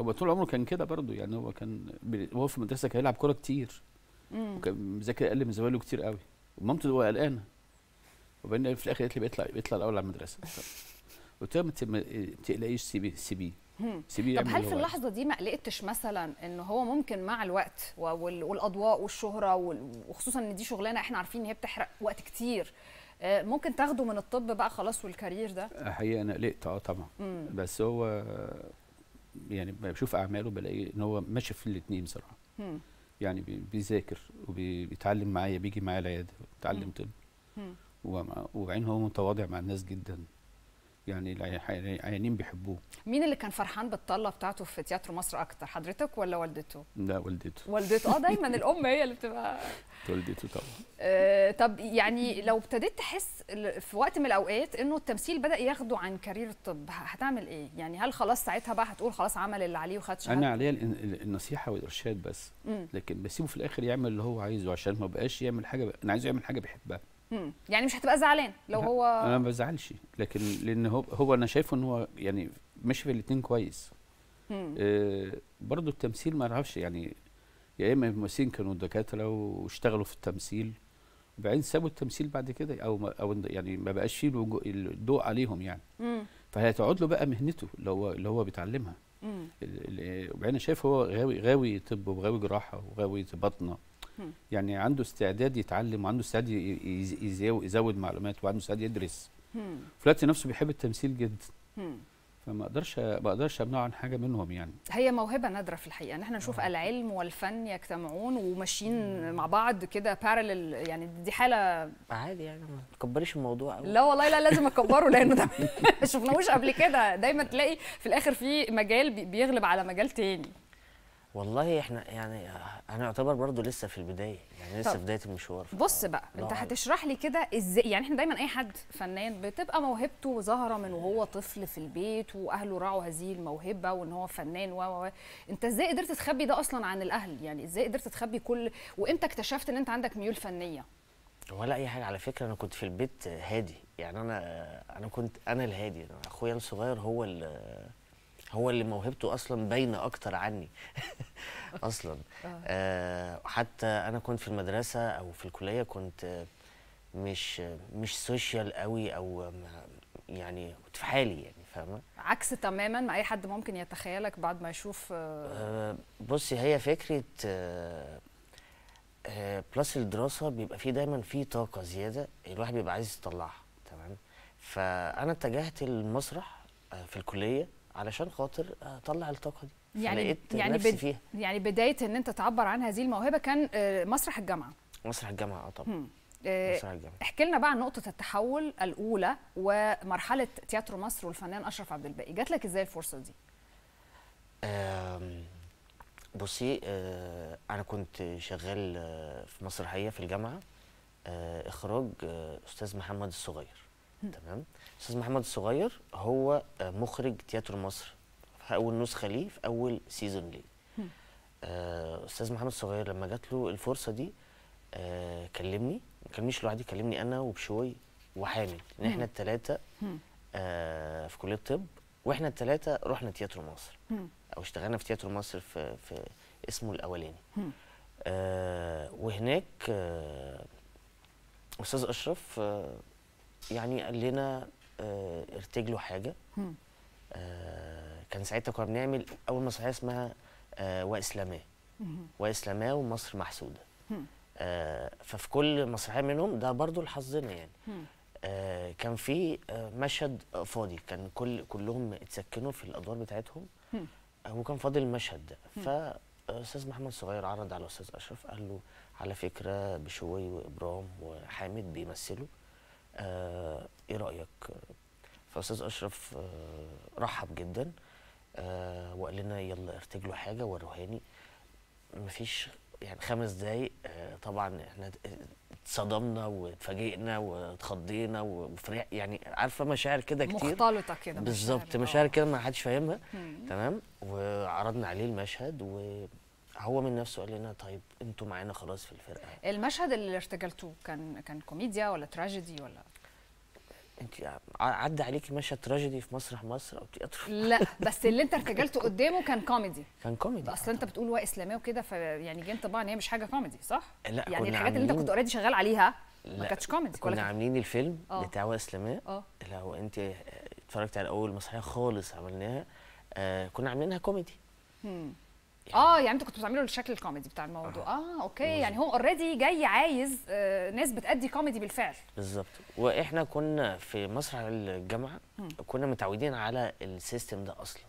هو طول عمره كان كده برضه يعني هو كان وهو في المدرسه كان يلعب كوره كتير وكان مذاكر اقل من زمايله كتير قوي ومامته هو قلقانه وبعدين في الاخر قالت لي بيطلع بيطلع الاول على المدرسه قلت لها ما تقلقيش سي سيبيه سيبيه طب هل في اللحظه دي ما قلقتش مثلا ان هو ممكن مع الوقت والاضواء والشهره وخصوصا ان دي شغلانه احنا عارفين ان هي بتحرق وقت كتير آه، ممكن تاخده من الطب بقى خلاص والكارير ده حقيقه انا قلقت اه طبعا بس هو يعني بشوف اعماله بلاقيه ان هو ماشي في الاثنين بصراحه يعني بيذاكر وبيتعلم معايا بيجي معايا العياده بيتعلم طب وبعدين هو متواضع مع الناس جدا يعني العيانين بيحبوه مين اللي كان فرحان بالطله بتاعته في تياترو مصر اكتر حضرتك ولا والدته لا والدته والدته اه دايما الام هي اللي بتبقى والدته طبعا آه طب يعني لو ابتديت تحس في وقت من الاوقات انه التمثيل بدا ياخده عن كارير الطب هتعمل ايه يعني هل خلاص ساعتها بقى هتقول خلاص عمل اللي عليه وخد انا عليا النصيحه والارشاد بس م. لكن بسيبه في الاخر يعمل اللي هو عايزه عشان ما بقاش يعمل حاجه ب... انا عايزه يعمل حاجه بيحبها يعني مش هتبقى زعلان لو هو انا ما بزعلش لكن لان هو هو انا شايفه ان هو يعني ماشي في الاثنين كويس آه برضو التمثيل ما اعرفش يعني يا اما الممثلين كانوا دكاتره واشتغلوا في التمثيل وبعدين سابوا التمثيل بعد كده او ما او يعني ما بقاش فيه الضوء عليهم يعني مم. فهتقعد له بقى مهنته اللي هو اللي هو بيتعلمها وبعدين شايف هو غاوي غاوي طب وغاوي جراحه وغاوي بطنه يعني عنده استعداد يتعلم وعنده استعداد يزود معلومات وعنده استعداد يدرس في نفسه بيحب التمثيل جدا فما اقدرش ما اقدرش امنعه عن حاجه منهم يعني هي موهبه نادره في الحقيقه ان احنا نشوف أوه. العلم والفن يجتمعون وماشيين مع بعض كده بارلل يعني دي حاله عادي يعني ما تكبريش الموضوع أوه. لا والله لا لازم اكبره لانه ده ما شفناهوش قبل كده دايما تلاقي في الاخر في مجال بيغلب على مجال تاني والله احنا يعني آه، انا يعتبر برضو لسه في البدايه يعني لسه في بدايه المشوار بص بقى انت هتشرح لي كده ازاي يعني احنا دايما اي حد فنان بتبقى موهبته ظاهره من وهو طفل في البيت واهله راعوا هذه الموهبه وان هو فنان و انت ازاي قدرت تخبي ده اصلا عن الاهل يعني ازاي قدرت تخبي كل وامتى اكتشفت ان انت عندك ميول فنيه ولا اي حاجه على فكره انا كنت في البيت هادي يعني انا آه، انا كنت انا الهادي اخويا الصغير هو اللي هو اللي موهبته اصلا باينه اكتر عني اصلا آه. آه حتى انا كنت في المدرسه او في الكليه كنت مش مش سوشيال قوي او يعني كنت في حالي يعني فاهمه عكس تماما ما اي حد ممكن يتخيلك بعد ما يشوف آه, آه، بصي هي فكره آه بلس آه، الدراسه بيبقى فيه دايما فيه طاقه زياده الواحد بيبقى عايز يطلعها تمام فانا اتجهت للمسرح في الكليه علشان خاطر اطلع الطاقه دي يعني يعني نفسي بد... فيها. يعني بدايه ان انت تعبر عن هذه الموهبه كان آه، مسرح الجامعه مسرح الجامعه اه طبعا آه، احكي لنا بقى عن نقطه التحول الاولى ومرحله تياترو مصر والفنان اشرف عبد الباقي جات لك ازاي الفرصه دي بصي آه، انا كنت شغال في مسرحيه في الجامعه اخراج استاذ محمد الصغير تمام استاذ محمد الصغير هو آه، مخرج تياترو مصر في اول نسخه ليه في اول سيزون ليه آه، استاذ محمد الصغير لما جات له الفرصه دي آه كلمني ما كلمنيش لوحدي كلمني انا وبشوي وحامد ان احنا الثلاثه آه في كليه الطب واحنا الثلاثه رحنا تياترو مصر او اشتغلنا في تياترو مصر في في اسمه الاولاني آه وهناك آه، استاذ اشرف يعني قال لنا آه، ارتجلوا حاجه آه، كان ساعتها كنا بنعمل اول مسرحيه اسمها آه، واسلاماه واسلاماه ومصر محسوده ففي كل مسرحيه منهم ده برضو لحظنا يعني كان في مشهد فاضي كان كل كلهم اتسكنوا في الادوار بتاعتهم وكان فاضي المشهد ده فاستاذ محمد صغير عرض على الاستاذ اشرف قال له على فكره بشوي وابرام وحامد بيمثلوا آه، ايه رايك فاستاذ اشرف آه، رحب جدا آه، وقال لنا يلا ارتجلوا حاجه وروهاني مفيش يعني خمس دقايق طبعا احنا اتصدمنا واتفاجئنا واتخضينا وفرح يعني عارفه مشاعر كده كتير مختلطه كده بالظبط مشاعر كده ما حدش فاهمها تمام وعرضنا عليه المشهد و هو من نفسه قال لنا طيب انتوا معانا خلاص في الفرقه المشهد اللي ارتجلتوه كان كان كوميديا ولا تراجيدي ولا انت عدى عليكي مشهد تراجيدي في مسرح مصر او تياتر لا بس اللي انت ارتجلته قدامه كان كوميدي كان كوميدي اصل انت بتقول هو اسلاميه وكده فيعني جه انطباع ان هي مش حاجه كوميدي صح؟ لا يعني الحاجات اللي انت كنت اوريدي شغال عليها ما كانتش كوميدي كنا عاملين الفيلم أوه. بتاع هو اسلاميه اه اللي هو انت اتفرجت على اول مسرحيه خالص عملناها آه كنا عاملينها كوميدي اه يعني انتوا كنتوا بتعملوا الشكل الكوميدي بتاع الموضوع اه, آه اوكي بالزبط. يعني هو اوريدي جاي عايز آه ناس بتأدي كوميدي بالفعل بالظبط واحنا كنا في مسرح الجامعه كنا متعودين على السيستم ده اصلا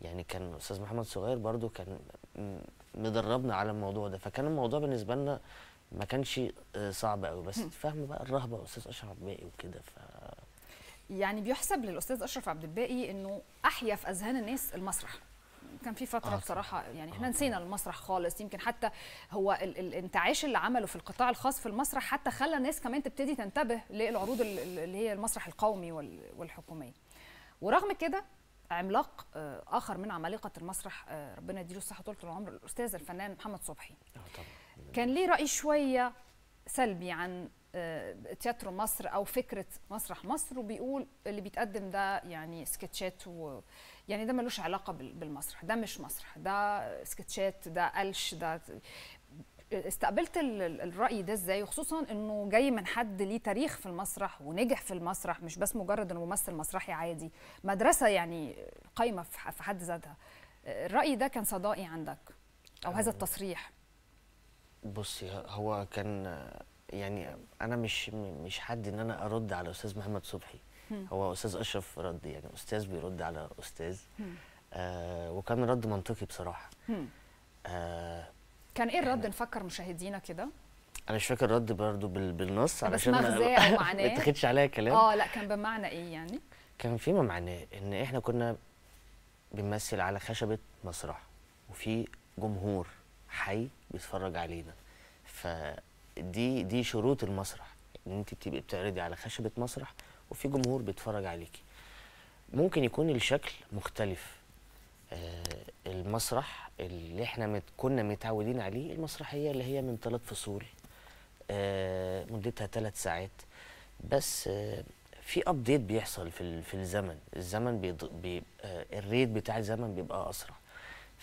يعني كان استاذ محمد صغير برضو كان مدربنا على الموضوع ده فكان الموضوع بالنسبه لنا ما كانش آه، صعب قوي بس فاهم بقى الرهبه استاذ اشرف عبد الباقي وكده ف يعني بيحسب للاستاذ اشرف عبد الباقي انه احيا في اذهان الناس المسرح كان في فتره آه بصراحه يعني احنا آه. نسينا آه. المسرح خالص يمكن حتى هو الانتعاش اللي عمله في القطاع الخاص في المسرح حتى خلى الناس كمان تبتدي تنتبه للعروض اللي هي المسرح القومي والحكوميه ورغم كده عملاق آه، اخر من عمالقه المسرح آه، ربنا يديله الصحه طول العمر الاستاذ الفنان محمد صبحي آه طبعا. كان ليه راي شويه سلبي عن تياترو مصر او فكره مسرح مصر وبيقول اللي بيتقدم ده يعني سكتشات و يعني ده ملوش علاقه بالمسرح ده مش مسرح ده سكتشات ده قلش ده استقبلت الراي ده ازاي وخصوصا انه جاي من حد ليه تاريخ في المسرح ونجح في المسرح مش بس مجرد انه ممثل مسرحي عادي مدرسه يعني قايمه في حد ذاتها الراي ده كان صدائي عندك او هذا آه. التصريح بصي هو كان يعني انا مش مش حد ان انا ارد على استاذ محمد صبحي هو استاذ اشرف رد يعني استاذ بيرد على استاذ آه وكان رد منطقي بصراحه آه كان ايه الرد نفكر مشاهدينا كده انا مش فاكر الرد برضه بالنص علشان ما تاخدش عليا كلام اه لا كان بمعنى ايه يعني كان فيما معناه ان احنا كنا بنمثل على خشبه مسرح وفي جمهور حي بيتفرج علينا فدي دي شروط المسرح ان انت بتبقي بتعرضي على خشبه مسرح وفي جمهور بيتفرج عليكي ممكن يكون الشكل مختلف آه، المسرح اللي احنا مت كنا متعودين عليه المسرحيه اللي هي من ثلاث فصول آه، مدتها ثلاث ساعات بس آه، في ابديت بيحصل في في الزمن الزمن بيض... بي... الريت بتاع الزمن بيبقى اسرع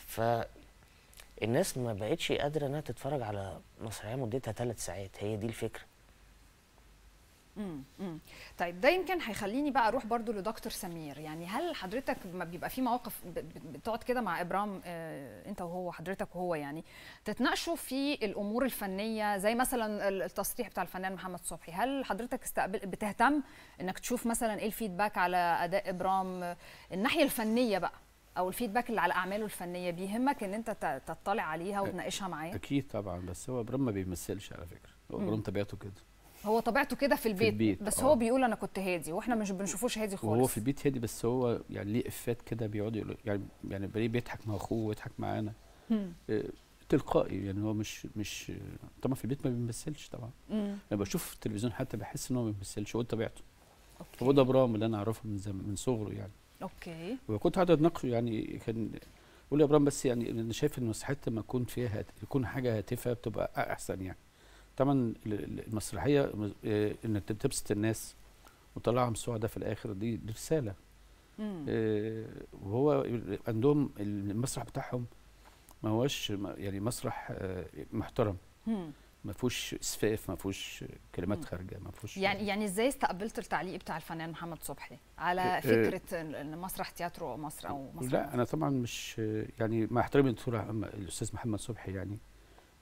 فالناس ما بقتش قادره انها تتفرج على مسرحيه مدتها ثلاث ساعات هي دي الفكره امم طيب ده يمكن هيخليني بقى اروح برضو لدكتور سمير يعني هل حضرتك ما بيبقى في مواقف بتقعد كده مع ابرام آه انت وهو حضرتك وهو يعني تتناقشوا في الامور الفنيه زي مثلا التصريح بتاع الفنان محمد صبحي هل حضرتك استقبل بتهتم انك تشوف مثلا ايه الفيدباك على اداء ابرام الناحيه الفنيه بقى او الفيدباك اللي على اعماله الفنيه بيهمك ان انت تطلع عليها وتناقشها معاه اكيد طبعا بس هو ابرام ما بيمثلش على فكره هو ابرام طبيعته كده هو طبيعته كده في البيت, في البيت بس أوه. هو بيقول انا كنت هادي واحنا مش بنشوفوش هادي خالص هو في البيت هادي بس هو يعني ليه افات كده بيقعد يعني يعني بيضحك مع اخوه ويضحك معانا آه، تلقائي يعني هو مش مش طبعا في البيت ما بيمثلش طبعا مم. لما بشوف التلفزيون حتى بحس ان هو ما بيمثلش هو طبيعته اوكي هو ده برام اللي انا اعرفه من زم... من صغره يعني اوكي وكنت قاعد اتناقش يعني كان يقول لي يا برام بس يعني انا شايف ان مساحات لما يكون فيها هت... يكون حاجه هاتفه بتبقى احسن يعني تمن المسرحيه آه، ان تبسط الناس وتطلعهم سعداء في الاخر دي, رساله آه، وهو عندهم المسرح بتاعهم ما هوش يعني مسرح آه، محترم ما فيهوش اسفاف ما فيهوش كلمات خارجه ما فيهوش يعني يعني ازاي استقبلت التعليق بتاع الفنان محمد صبحي على فكره ان مسرح تياترو مصر او مسرح لا انا طبعا مش يعني مع احترامي للدكتور الاستاذ محمد صبحي يعني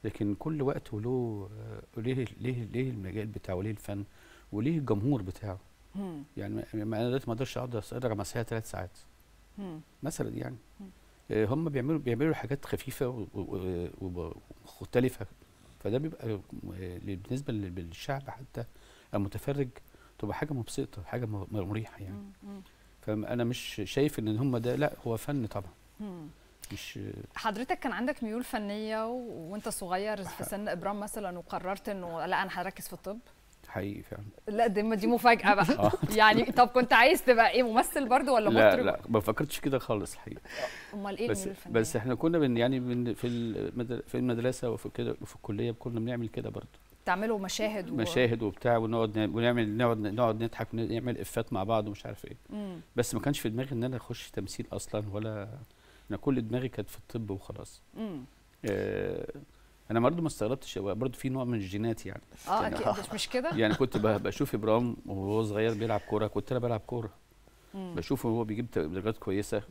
لكن كل وقت وله آه، ليه ليه ليه المجال بتاعه وليه الفن وليه الجمهور بتاعه يعني ما انا دلوقتي ما اقدرش اقعد اقرا مسرحيه ثلاث ساعات مثلا يعني آه، هم بيعملوا بيعملوا حاجات خفيفه ومختلفه فده بيبقى آه، بالنسبه للشعب حتى المتفرج تبقى حاجه مبسطه حاجه مريحه يعني فانا مش شايف ان هم ده لا هو فن طبعا مش حضرتك كان عندك ميول فنيه و... وانت صغير في سن ابرام مثلا وقررت انه لا انا هركز في الطب حقيقي فعلا لا دي دي مفاجاه بقى آه. يعني طب كنت عايز تبقى ايه ممثل برضو ولا لا مطرب لا ما فكرتش كده خالص الحقيقه امال ايه بس بس احنا كنا من يعني من في في المدرسه وفي كده وفي الكليه كنا بنعمل كده برضو تعملوا مشاهد مشاهد وبتاع ونقعد ونعمل نقعد نقعد نضحك ونعمل افات مع بعض ومش عارف ايه مم. بس ما كانش في دماغي ان انا اخش تمثيل اصلا ولا انا كل دماغي كانت في الطب وخلاص امم آه انا برضه ما استغربتش برضه في نوع من الجينات يعني اه يعني اكيد مش, مش كده يعني كنت بشوف ابراهيم وهو صغير بيلعب كوره كنت انا بلعب كوره بشوفه وهو بيجيب درجات كويسه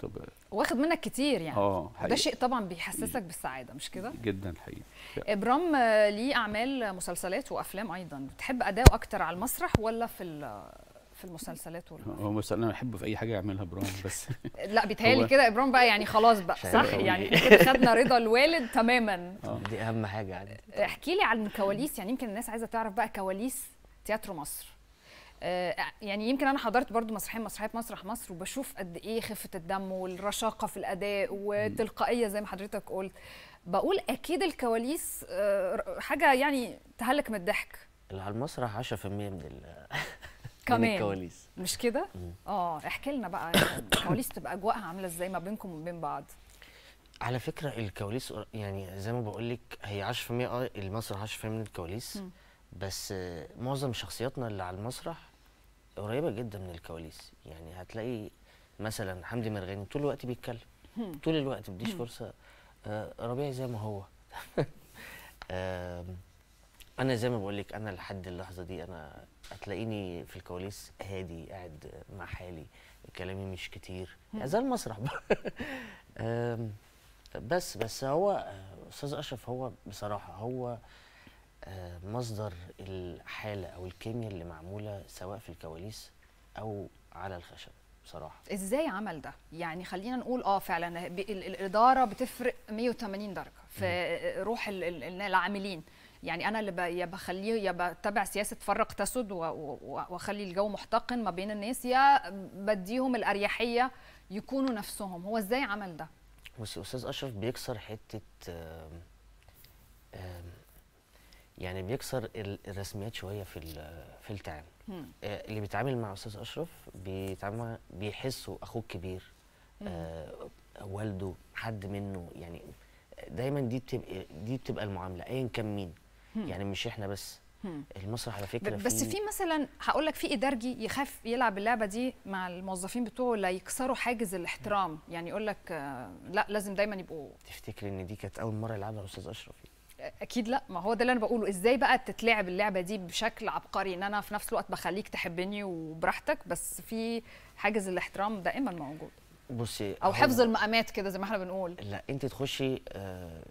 طب واخد منك كتير يعني اه ده شيء طبعا بيحسسك بالسعاده مش كده جدا الحقيقه ابرام آه، ليه اعمال مسلسلات وافلام ايضا بتحب اداؤه اكتر على المسرح ولا في في المسلسلات هو مثلا انا بحبه في اي حاجه يعملها برام بس لا بيتهيألي كده ابرام بقى يعني خلاص بقى صح يعني خدنا رضا الوالد تماما آه. دي اهم حاجه احكي لي عن كواليس يعني يمكن الناس عايزه تعرف بقى كواليس تياترو مصر آه، يعني يمكن انا حضرت برضو مسرحيه مسرحيه مسرح مصر وبشوف قد ايه خفه الدم والرشاقه في الاداء والتلقائيه زي ما حضرتك قلت بقول اكيد الكواليس آه، حاجه يعني تهلك من الضحك اللي على المسرح 10% من ال كمان من الكواليس مش كده؟ اه احكي لنا بقى يعني الكواليس تبقى اجواءها عامله ازاي ما بينكم وما بين بعض؟ على فكره الكواليس يعني زي ما بقول لك هي 10% آه، المسرح 10% من الكواليس م. بس معظم شخصياتنا اللي على المسرح قريبه جدا من الكواليس يعني هتلاقي مثلا حمدي مرغني طول الوقت بيتكلم طول الوقت ما بديش فرصه آه ربيعي زي ما هو آه انا زي ما بقول لك انا لحد اللحظه دي انا هتلاقيني في الكواليس هادي قاعد مع حالي كلامي مش كتير يعني زي المسرح بس بس هو استاذ اشرف هو بصراحه هو آه، مصدر الحاله او الكيمياء اللي معموله سواء في الكواليس او على الخشب بصراحه ازاي عمل ده يعني خلينا نقول اه فعلا الاداره بتفرق 180 درجه في روح العاملين يعني انا اللي يا بخليه يا بتبع سياسه فرق تسد واخلي الجو محتقن ما بين الناس يا بديهم الاريحيه يكونوا نفسهم هو ازاي عمل ده بس استاذ اشرف بيكسر حته يعني بيكسر الرسميات شويه في في التعامل آه، اللي بيتعامل مع استاذ اشرف بيتعامل بيحسه اخوه الكبير آه، والده حد منه يعني دايما دي بتبقى دي بتبقى المعامله ايا كان مين يعني مش احنا بس المسرح على فكره بس في مثلا هقول لك في ادارجي يخاف يلعب اللعبه دي مع الموظفين بتوعه لا يكسروا حاجز الاحترام يعني يقول لك آه، لا لازم دايما يبقوا تفتكري ان دي كانت اول مره يلعبها الاستاذ اشرف اكيد لا ما هو ده اللي انا بقوله ازاي بقى تتلعب اللعبه دي بشكل عبقري ان انا في نفس الوقت بخليك تحبني وبراحتك بس في حاجز الاحترام دائما موجود بصي او حفظ المقامات كده زي ما احنا بنقول لا انت تخشي آه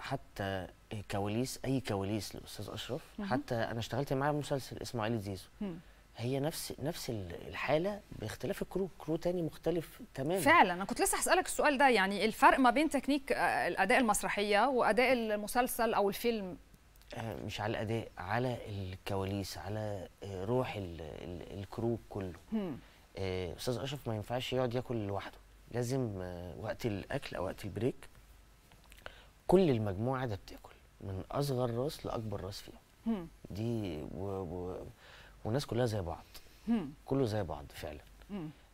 حتى كواليس اي كواليس للاستاذ اشرف مم. حتى انا اشتغلت معاه مسلسل اسمه عائله زيزو مم. هي نفس نفس الحاله باختلاف الكرو كرو تاني مختلف تماما فعلا انا كنت لسه هسالك السؤال ده يعني الفرق ما بين تكنيك آه، الاداء المسرحيه واداء المسلسل او الفيلم آه، مش على الاداء على الكواليس على آه، روح الكرو كله استاذ اشرف ما ينفعش يقعد ياكل لوحده لازم وقت الاكل او وقت البريك كل المجموعه ده بتاكل من اصغر راس لاكبر راس فيهم دي و... و... والناس كلها زي بعض كله زي بعض فعلا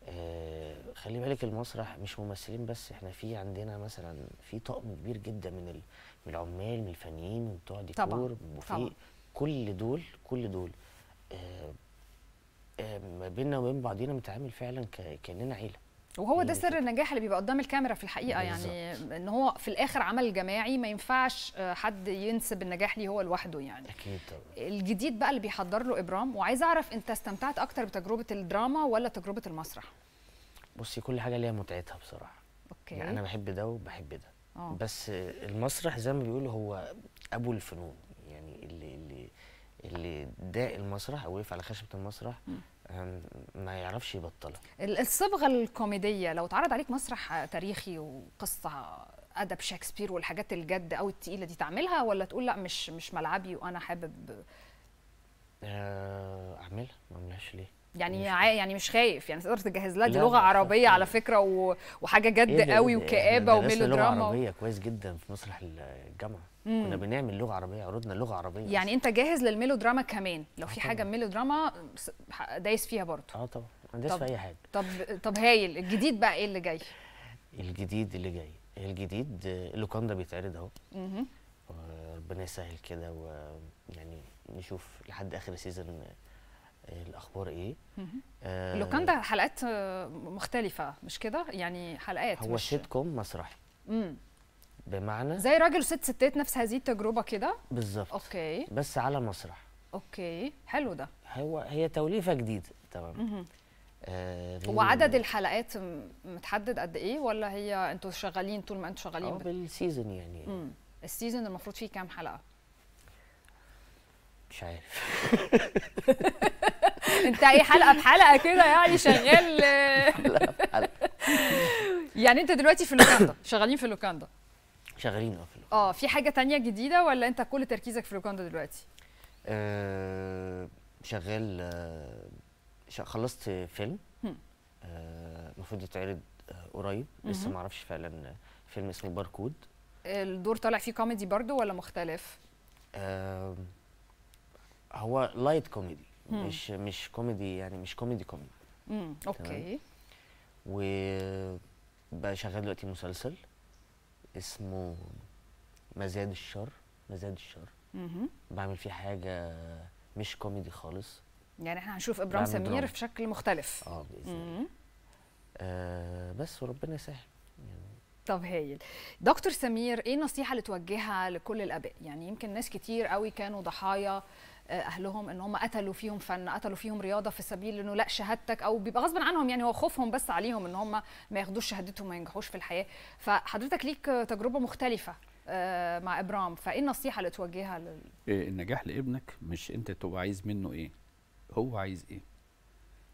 آه خلي بالك المسرح مش ممثلين بس احنا في عندنا مثلا في طقم كبير جدا من ال... من العمال من الفنيين من بتوع ديكور وفي كل دول كل دول آه آه ما بيننا وبين بعضينا متعامل فعلا ك... كاننا عيله وهو ده سر النجاح اللي بيبقى قدام الكاميرا في الحقيقه يعني ان هو في الاخر عمل جماعي ما ينفعش آه، حد ينسب النجاح ليه هو لوحده يعني اكيد طبعا الجديد بقى اللي بيحضر له ابرام وعايز اعرف انت استمتعت اكتر بتجربه الدراما ولا تجربه المسرح بصي كل حاجه ليها متعتها بصراحه اوكي يعني انا بحب ده وبحب ده أوه. بس المسرح زي ما بيقولوا هو ابو الفنون يعني اللي اللي اللي داق المسرح او وقف على خشبه المسرح م. ما يعرفش يبطلها الصبغه الكوميديه لو اتعرض عليك مسرح تاريخي وقصه ادب شكسبير والحاجات الجد او التقيله دي تعملها ولا تقول لا مش مش ملعبي وانا حابب أه، اعملها ما اعملهاش ليه يعني مش يعني مش خايف يعني تقدر تجهز لها دي لغه عربيه على فكره و... وحاجه جد إيه قوي وكابه وميلودراما لغه عربيه و... كويس جدا في مسرح الجامعه كنا بنعمل لغه عربيه عروضنا لغه عربيه يعني انت جاهز للميلو دراما كمان لو آه، في حاجه ميلو دراما دايس فيها برضه اه طبعا انا دايس في اي حاجه طب طب هايل الجديد بقى ايه اللي جاي الجديد اللي جاي الجديد لوكاندا بيتعرض اهو ربنا يسهل كده ويعني نشوف لحد اخر السيزون آه، الاخبار ايه آه لوكاندا حلقات آه، مختلفه مش كده يعني حلقات هو شيت كوم مسرحي امم بمعنى زي راجل وست ستات نفس هذه التجربه كده بالظبط اوكي بس على مسرح اوكي حلو ده هو هي توليفه جديده تمام آه وعدد الحلقات متحدد قد ايه ولا هي انتوا شغالين طول ما انتوا شغالين اه بالسيزون يعني مم. السيزون المفروض فيه كام حلقه مش عارف انت اي حلقه بحلقه كده يعني شغال حلقه بحلقه يعني انت دلوقتي في اللوكاندا شغالين في اللوكاندا شغالين اه في حاجه تانية جديده ولا انت كل تركيزك في اليوكاندا دلوقتي آه شغال آه خلصت فيلم آه، المفروض آه يتعرض قريب لسه ما اعرفش فعلا فيلم اسمه باركود الدور طالع فيه كوميدي برضو ولا مختلف آه هو لايت كوميدي مش مش كوميدي يعني مش كوميدي كوميدي اوكي وبقى شغال دلوقتي مسلسل اسمه مزاد الشر مزاد الشر بعمل فيه حاجه مش كوميدي خالص يعني احنا هنشوف ابرام سمير في شكل مختلف اه باذن الله آه، بس وربنا يسهل يعني طب هايل دكتور سمير ايه النصيحه اللي توجهها لكل الاباء يعني يمكن ناس كتير قوي كانوا ضحايا اهلهم ان هم قتلوا فيهم فن قتلوا فيهم رياضه في سبيل انه لا شهادتك او بيبقى غصب عنهم يعني هو خوفهم بس عليهم ان هم ما ياخدوش شهادتهم ما ينجحوش في الحياه فحضرتك ليك تجربه مختلفه آه، مع ابرام فايه النصيحه اللي توجهها لل... إيه النجاح لابنك مش انت تبقى عايز منه ايه هو عايز ايه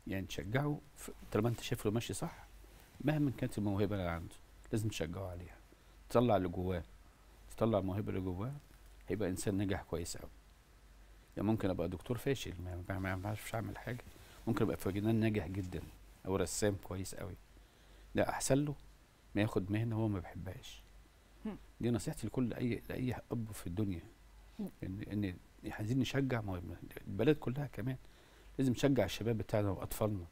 يعني تشجعه طالما انت شايف له ماشي صح مهما كانت الموهبه اللي عنده لازم تشجعه عليها تطلع اللي جواه تطلع الموهبه اللي جواه هيبقى انسان نجح كويس قوي يعني ممكن ابقى دكتور فاشل ما بعرفش اعمل حاجه ممكن ابقى فنان ناجح جدا او رسام كويس قوي ده احسن له ما ياخد مهنه هو ما بيحبهاش دي نصيحتي لكل اي لاي اب في الدنيا ان ان عايزين نشجع البلد كلها كمان لازم نشجع الشباب بتاعنا واطفالنا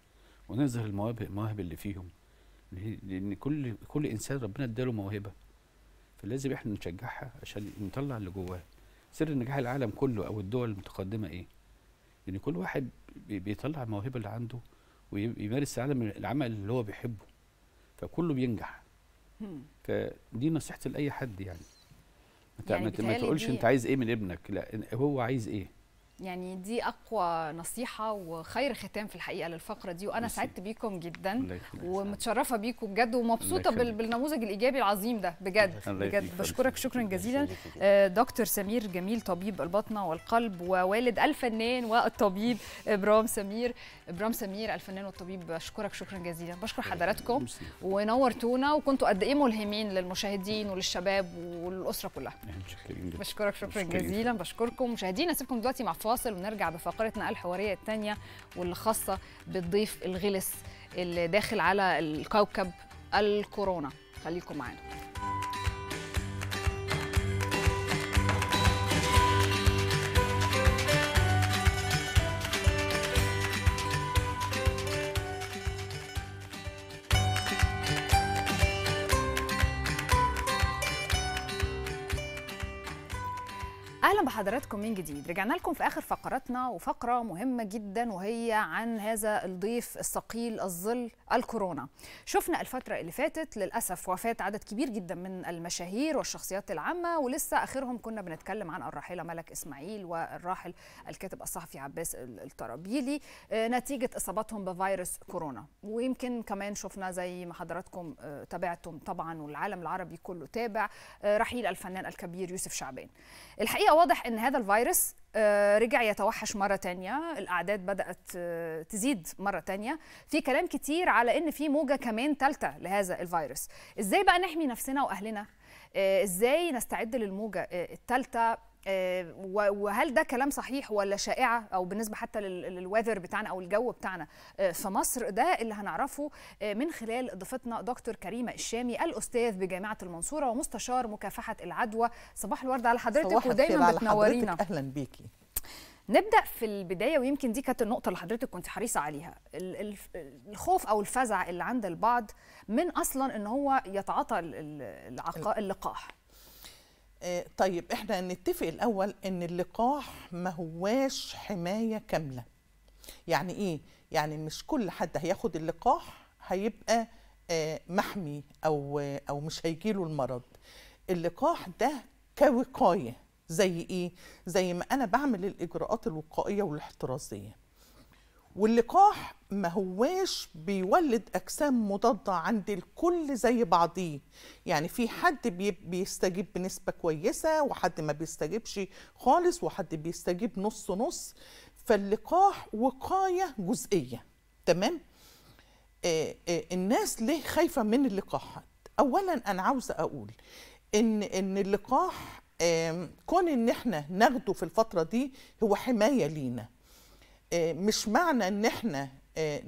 ونظهر المواهب المواهب اللي فيهم لان كل كل انسان ربنا اداله موهبه فلازم احنا نشجعها عشان نطلع اللي جواه سر نجاح العالم كله او الدول المتقدمه ايه؟ ان كل واحد بيطلع الموهبه اللي عنده ويمارس العالم العمل اللي هو بيحبه فكله بينجح فدي نصيحتي لاي حد يعني, يعني ما تقولش انت عايز ايه من ابنك لا هو عايز ايه يعني دي اقوى نصيحه وخير ختام في الحقيقه للفقره دي وانا سعدت بيكم جدا ومتشرفه بيكم بجد ومبسوطه بالنموذج الايجابي العظيم ده بجد بجد بشكرك شكرا جزيلا آه، دكتور سمير جميل طبيب البطنه والقلب ووالد الفنان والطبيب ابرام سمير ابرام سمير الفنان والطبيب بشكرك شكرا جزيلا بشكر حضراتكم ونورتونا وكنتوا قد ايه ملهمين للمشاهدين وللشباب والاسره كلها بشكرك شكرا جزيلا بشكركم مشاهدينا سيبكم دلوقتي مع فاصل ونرجع بفقرتنا الحواريه الثانيه واللي خاصه بالضيف الغلس اللي داخل على الكوكب الكورونا خليكم معانا اهلا بحضراتكم من جديد رجعنا لكم في اخر فقراتنا وفقره مهمه جدا وهي عن هذا الضيف الثقيل الظل الكورونا شفنا الفتره اللي فاتت للاسف وفاه عدد كبير جدا من المشاهير والشخصيات العامه ولسه اخرهم كنا بنتكلم عن الراحله ملك اسماعيل والراحل الكاتب الصحفي عباس الطرابيلي آه، نتيجه اصابتهم بفيروس كورونا ويمكن كمان شفنا زي ما حضراتكم آه، تابعتم طبعا والعالم العربي كله تابع آه، رحيل الفنان الكبير يوسف شعبان الحقيقه واضح ان هذا الفيروس آه، رجع يتوحش مرة تانية الأعداد بدأت آه، تزيد مرة تانية في كلام كتير على إن في موجة كمان تالتة لهذا الفيروس إزاي بقى نحمي نفسنا وأهلنا آه، إزاي نستعد للموجة التالتة آه، وهل ده كلام صحيح ولا شائعه او بالنسبه حتى للويذر بتاعنا او الجو بتاعنا آه، في مصر ده اللي هنعرفه آه، من خلال ضيفتنا دكتور كريمه الشامي الاستاذ بجامعه المنصوره ومستشار مكافحه العدوى صباح الورد على حضرتك ودايما بتنورينا اهلا بيكي نبدا في البدايه ويمكن دي كانت النقطه اللي حضرتك كنت حريصه عليها الخوف او الفزع اللي عند البعض من اصلا ان هو يتعاطى اللقاح آه، طيب احنا نتفق الاول ان اللقاح ما هواش حمايه كامله يعني ايه يعني مش كل حد هياخد اللقاح هيبقى آه، محمي او آه، او مش هيجيله المرض اللقاح ده كوقايه زي ايه زي ما انا بعمل الاجراءات الوقائيه والاحترازيه واللقاح ما هواش بيولد اجسام مضاده عند الكل زي بعضيه يعني في حد بيستجيب بنسبه كويسه وحد ما بيستجيبش خالص وحد بيستجيب نص نص فاللقاح وقايه جزئيه تمام آآ آه، آآ آه، الناس ليه خايفه من اللقاحات اولا انا عاوزه اقول ان ان اللقاح كون ان احنا ناخده في الفتره دي هو حمايه لينا آه، مش معنى ان احنا آه،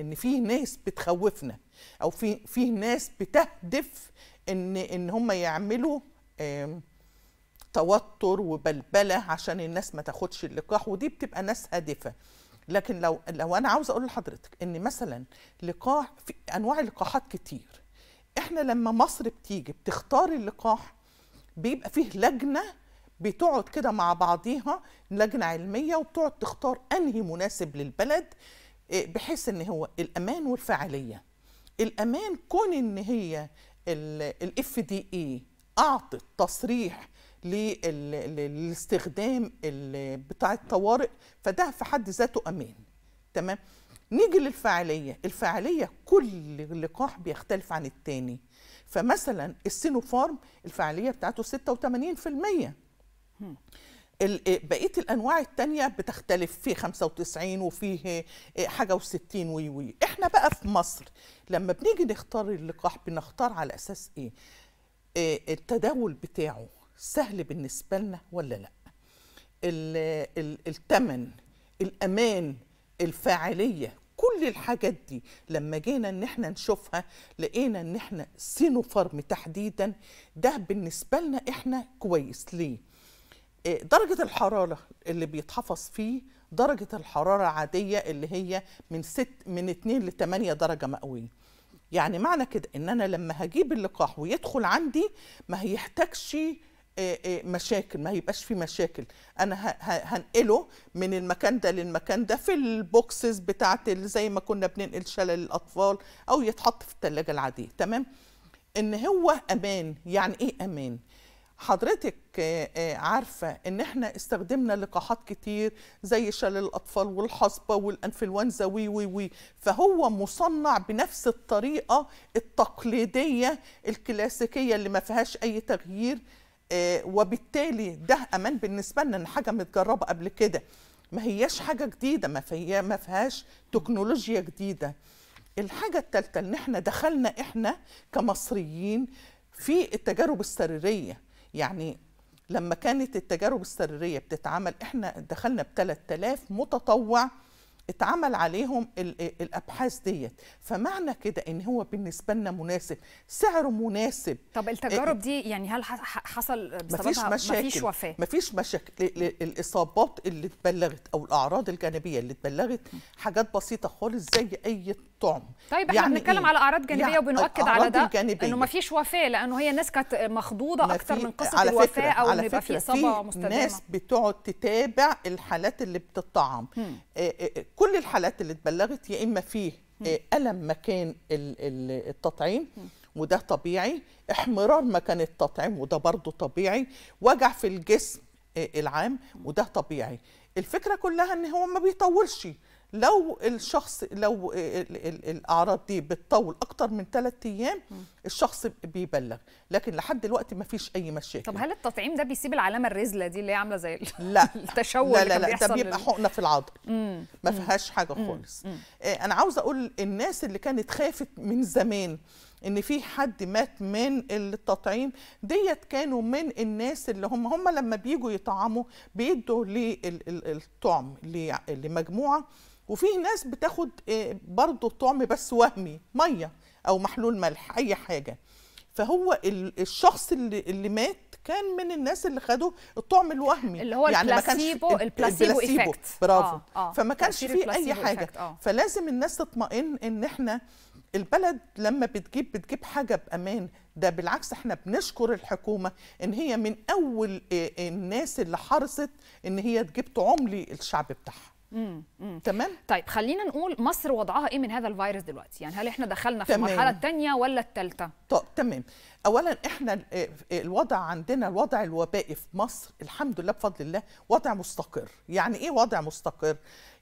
ان آه، في ناس بتخوفنا او في في ناس بتهدف ان ان هم يعملوا توتر وبلبله عشان الناس ما تاخدش اللقاح ودي بتبقى ناس هادفه لكن لو لو انا عاوز اقول لحضرتك ان مثلا لقاح في انواع اللقاحات كتير احنا لما مصر بتيجي بتختار اللقاح بيبقى فيه لجنه بتقعد كده مع بعضيها لجنه علميه وبتقعد تختار انهي مناسب للبلد آه، بحيث ان هو الامان والفاعليه الامان كون ان هي الاف دي اي اعطت تصريح للاستخدام بتاع الطوارئ فده في حد ذاته امان تمام نيجي للفاعليه الفاعليه كل لقاح بيختلف عن التاني فمثلا السينوفارم الفاعليه بتاعته 86% إيه، بقيه الانواع الثانيه بتختلف في 95 وفيه إيه، حاجه و60 وي وي احنا بقى في مصر لما بنيجي نختار اللقاح بنختار على اساس ايه, إيه، التداول بتاعه سهل بالنسبه لنا ولا لا الثمن الامان الفاعليه كل الحاجات دي لما جينا ان احنا نشوفها لقينا ان احنا سينوفارم تحديدا ده بالنسبه لنا احنا كويس ليه إيه، درجة الحرارة اللي بيتحفظ فيه درجة الحرارة عادية اللي هي من ست من 2 ل 8 درجة مئوية. يعني معنى كده ان انا لما هجيب اللقاح ويدخل عندي ما هيحتاجش إيه، إيه، مشاكل ما هيبقاش في مشاكل انا هنقله من المكان ده للمكان ده في البوكسز بتاعت زي ما كنا بننقل شلل الاطفال او يتحط في الثلاجه العاديه تمام ان هو امان يعني ايه امان حضرتك آه، آه، عارفه ان احنا استخدمنا لقاحات كتير زي شلل الاطفال والحصبه والانفلونزا وي وي وي فهو مصنع بنفس الطريقه التقليديه الكلاسيكيه اللي ما فيهاش اي تغيير آه، وبالتالي ده امان بالنسبه لنا ان حاجه متجربه قبل كده ما هياش حاجه جديده ما ما فيهاش تكنولوجيا جديده الحاجه الثالثه ان احنا دخلنا احنا كمصريين في التجارب السريريه يعني لما كانت التجارب السريرية بتتعمل احنا دخلنا ب 3000 متطوع اتعمل عليهم الابحاث ديت فمعنى كده ان هو بالنسبه لنا مناسب سعره مناسب طب إيه، التجارب إيه. دي يعني هل حصل بسببها مفيش, مفيش وفاه مفيش مشاكل الاصابات اللي اتبلغت او الاعراض الجانبيه اللي اتبلغت حاجات بسيطه خالص زي اي طعم طيب احنا يعني بنتكلم إيه؟ على اعراض جانبيه يعني وبنؤكد على ده الجانبية. انه مفيش وفاه لانه هي الناس كانت مخضوضه اكتر من قصه الوفاه فكرة. او ان يبقى في اصابه مستدامه ناس بتقعد تتابع الحالات اللي بتطعم كل الحالات اللي اتبلغت يا اما فيه آه، الم مكان التطعيم وده طبيعي احمرار مكان التطعيم وده برضه طبيعي وجع في الجسم آه، العام وده طبيعي الفكره كلها ان هو ما بيطولش لو الشخص لو الاعراض دي بتطول اكتر من ثلاث ايام الشخص بيبلغ لكن لحد دلوقتي ما فيش اي مشاكل طب هل التطعيم ده بيسيب العلامه الرزله دي اللي هي عامله زي لا التشوه لا لا, لا ده بيبقى حقنه في العضل ما فيهاش حاجه خالص آه، انا عاوزه اقول الناس اللي كانت خافت من زمان ان في حد مات من التطعيم ديت كانوا من الناس اللي هم هم لما بيجوا يطعموا بيدوا للطعم لمجموعه وفي ناس بتاخد آه، برضه طعم بس وهمي ميه او محلول ملح اي حاجه فهو الشخص اللي, اللي مات كان من الناس اللي خدوا الطعم الوهمي اللي هو يعني البلاسيبو ما كانش البلاسيبو, البلاسيبو برافو آه آه فما كانش فيه اي حاجه آه. فلازم الناس تطمئن ان احنا البلد لما بتجيب بتجيب حاجة بأمان ده بالعكس احنا بنشكر الحكومة ان هي من اول آه، الناس اللي حرصت ان هي تجيب تعملي الشعب بتاعها مم. تمام طيب خلينا نقول مصر وضعها ايه من هذا الفيروس دلوقتي يعني هل احنا دخلنا في المرحله الثانيه ولا الثالثه طب تمام اولا احنا إيه، الوضع عندنا الوضع الوبائي في مصر الحمد لله بفضل الله وضع مستقر يعني ايه وضع مستقر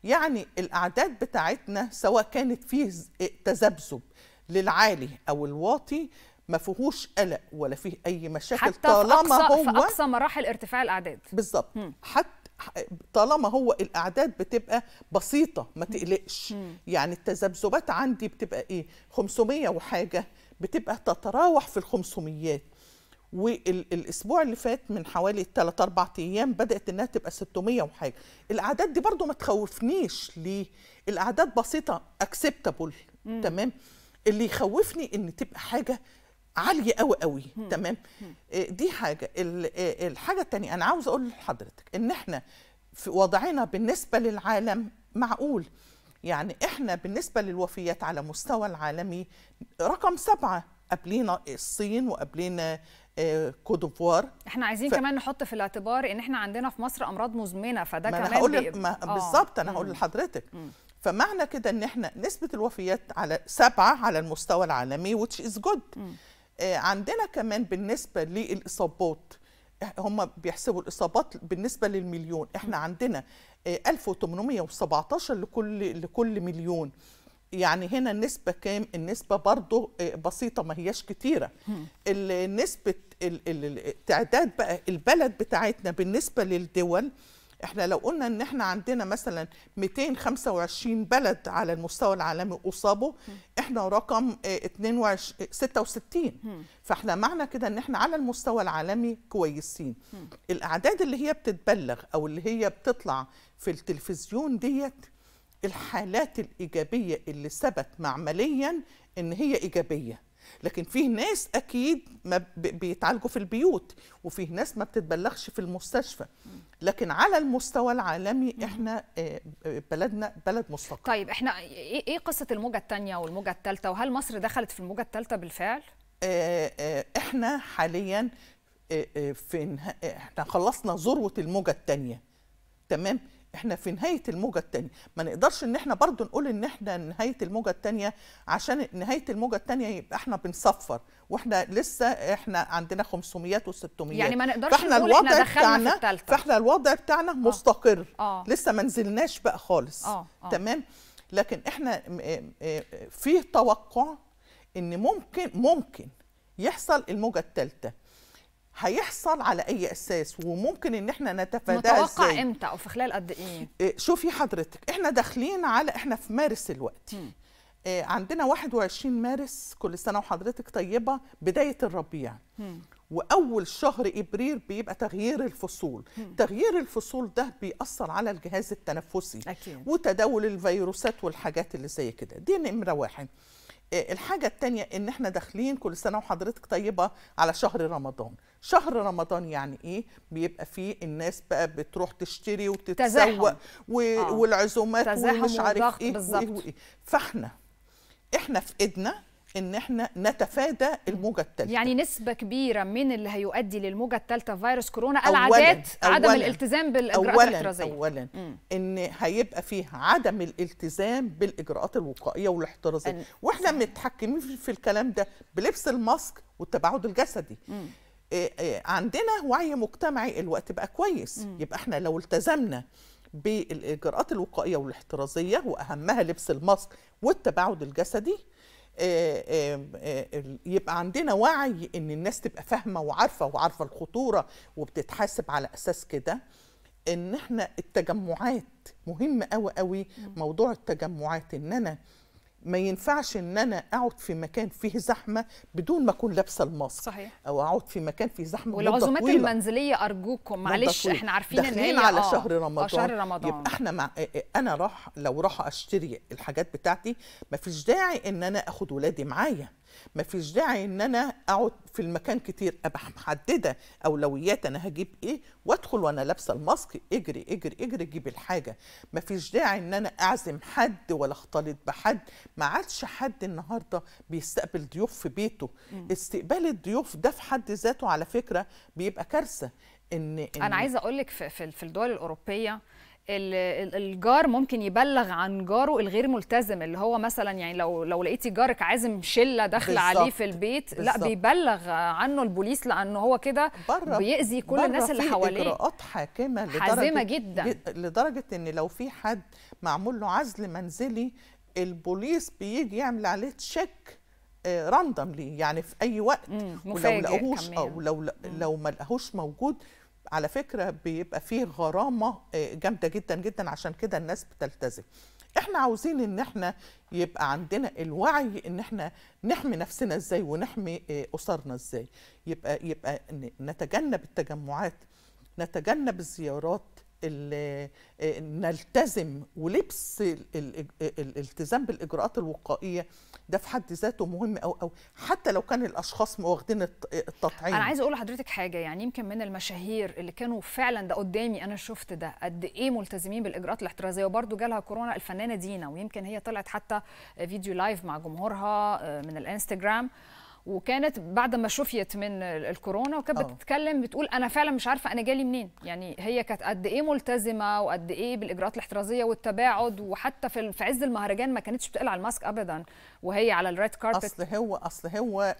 يعني الاعداد بتاعتنا سواء كانت فيه إيه، تذبذب للعالي او الواطي ما فيهوش قلق ولا فيه اي مشاكل حتى طالما في أقصى هو في اقصى مراحل ارتفاع الاعداد بالظبط حتى طالما هو الاعداد بتبقى بسيطه ما تقلقش يعني التذبذبات عندي بتبقى ايه 500 وحاجه بتبقى تتراوح في 500 والاسبوع اللي فات من حوالي 3 4 ايام بدات انها تبقى 600 وحاجه الاعداد دي برضو ما تخوفنيش ليه الاعداد بسيطه اكسبتابل تمام اللي يخوفني ان تبقى حاجه عاليه قوي قوي تمام آه، دي حاجه آه، الحاجه الثانيه انا عاوز اقول لحضرتك ان احنا في وضعنا بالنسبه للعالم معقول يعني احنا بالنسبه للوفيات على مستوى العالمي رقم سبعه قبلينا الصين وقبلينا كودوفوار آه، احنا عايزين ف... كمان نحط في الاعتبار ان احنا عندنا في مصر امراض مزمنه فده كمان هقول بي... ما... بالظبط انا هقول لحضرتك فمعنى كده ان احنا نسبه الوفيات على سبعه على المستوى العالمي وتش از جود آه، عندنا كمان بالنسبه للاصابات هم بيحسبوا الاصابات بالنسبه للمليون احنا عندنا 1817 آه، لكل لكل مليون يعني هنا النسبة كام؟ النسبة برضه آه، بسيطة ما هياش كتيرة النسبة تعداد بقى البلد بتاعتنا بالنسبة للدول احنا لو قلنا ان احنا عندنا مثلا 225 بلد على المستوى العالمي اصابوا احنا رقم 22 آه، 66 فاحنا معنى كده ان احنا على المستوى العالمي كويسين الاعداد اللي هي بتتبلغ او اللي هي بتطلع في التلفزيون ديت الحالات الايجابيه اللي ثبت معمليا ان هي ايجابيه لكن فيه ناس اكيد ما بيتعالجوا في البيوت وفيه ناس ما بتتبلغش في المستشفى لكن على المستوى العالمي احنا آه، بلدنا بلد مستقر طيب احنا ايه, إيه قصه الموجه الثانيه والموجه الثالثه وهل مصر دخلت في الموجه الثالثه بالفعل آه، آه، احنا حاليا في احنا خلصنا ذروه الموجه الثانيه تمام احنا في نهايه الموجه الثانيه ما نقدرش ان احنا برضو نقول ان احنا نهايه الموجه الثانيه عشان نهايه الموجه الثانيه يبقى احنا بنصفر واحنا لسه احنا عندنا 500 و600 يعني ما نقدرش فاحنا نقول الوضع احنا دخلنا بتاعنا في فاحنا الوضع بتاعنا آه. مستقر آه. لسه ما نزلناش بقى خالص آه. آه. تمام لكن احنا آه، آه، فيه توقع ان ممكن ممكن يحصل الموجه الثالثه هيحصل على اي اساس وممكن ان احنا نتفاداه متوقع ازاي امتى او في خلال قد ايه, إيه، شوفي حضرتك احنا داخلين على احنا في مارس دلوقتي إيه عندنا 21 مارس كل سنه وحضرتك طيبه بدايه الربيع يعني. م. واول شهر ابريل بيبقى تغيير الفصول م. تغيير الفصول ده بيأثر على الجهاز التنفسي أكيد. وتداول الفيروسات والحاجات اللي زي كده دي نمره واحد إيه، الحاجة الثانية إن إحنا داخلين كل سنة وحضرتك طيبة على شهر رمضان شهر رمضان يعني ايه بيبقى فيه الناس بقى بتروح تشتري وتتسوق و... آه. والعزومات ومش عارف ايه وإيه, وايه فاحنا احنا في ايدنا ان احنا نتفادى الموجه الثالثه يعني نسبه كبيره من اللي هيؤدي للموجه الثالثه فيروس كورونا العادات أولاً عدم أولاً الالتزام بالاجراءات أولاً الاحترازيه اولا مم. ان هيبقى فيه عدم الالتزام بالاجراءات الوقائيه والاحترازيه واحنا متحكمين في الكلام ده بلبس الماسك والتباعد الجسدي مم. إيه، إيه، عندنا وعي مجتمعي الوقت بقى كويس م. يبقى احنا لو التزمنا بالاجراءات الوقائيه والاحترازيه واهمها لبس الماسك والتباعد الجسدي آه، آه، آه، يبقى عندنا وعي ان الناس تبقى فاهمه وعارفه وعارفه الخطوره وبتتحاسب على اساس كده ان احنا التجمعات مهم قوي قوي موضوع التجمعات ان انا ما ينفعش ان انا اقعد في مكان فيه زحمه بدون ما اكون لابسه الماسك صحيح او اقعد في مكان فيه زحمه والعزومات المنزليه ارجوكم معلش احنا عارفين ان هي على آه. شهر آه، رمضان شهر رمضان يبقى احنا مع إيه، إيه، انا راح لو راح اشتري الحاجات بتاعتي ما فيش داعي ان انا اخد ولادي معايا ما فيش داعي ان انا اقعد في المكان كتير ابقى محدده اولويات انا هجيب ايه وادخل وانا لابسه الماسك اجري اجري اجري جيب الحاجه ما فيش داعي ان انا اعزم حد ولا اختلط بحد ما عادش حد النهارده بيستقبل ضيوف في بيته م. استقبال الضيوف ده في حد ذاته على فكره بيبقى كارثه ان, إن انا عايزه اقول لك في, في الدول الاوروبيه الجار ممكن يبلغ عن جاره الغير ملتزم اللي هو مثلا يعني لو لو لقيتي جارك عازم شله داخله عليه في البيت بالزبط. لا بيبلغ عنه البوليس لان هو كده بيأذي كل الناس اللي حواليه اجراءات حاكمه لدرجه حازمه جدا لدرجه ان لو في حد معمول له عزل منزلي البوليس بيجي يعمل عليه تشيك راندملي آه، يعني في اي وقت ولو لقوهوش او لو لو ما لقوهوش موجود على فكره بيبقى فيه غرامه آه، جامده جدا جدا عشان كده الناس بتلتزم احنا عاوزين ان احنا يبقى عندنا الوعي ان احنا نحمي نفسنا ازاي ونحمي آه، اسرنا ازاي يبقى يبقى نتجنب التجمعات نتجنب الزيارات آه، نلتزم ولبس الالتزام بالاجراءات الوقائيه ده في حد ذاته مهم او او حتى لو كان الاشخاص واخدين التطعيم انا عايزه اقول لحضرتك حاجه يعني يمكن من المشاهير اللي كانوا فعلا ده قدامي انا شفت ده قد ايه ملتزمين بالاجراءات الاحترازيه وبرده جالها كورونا الفنانه دينا ويمكن هي طلعت حتى فيديو لايف مع جمهورها آه، من الانستجرام وكانت بعد ما شفيت من الكورونا وكانت آه. بتتكلم بتقول انا فعلا مش عارفه انا جالي منين يعني هي كانت قد ايه ملتزمه وقد ايه بالاجراءات الاحترازيه والتباعد وحتى في في عز المهرجان ما كانتش بتقلع الماسك ابدا وهي على الريد كاربت اصل هو اصل هو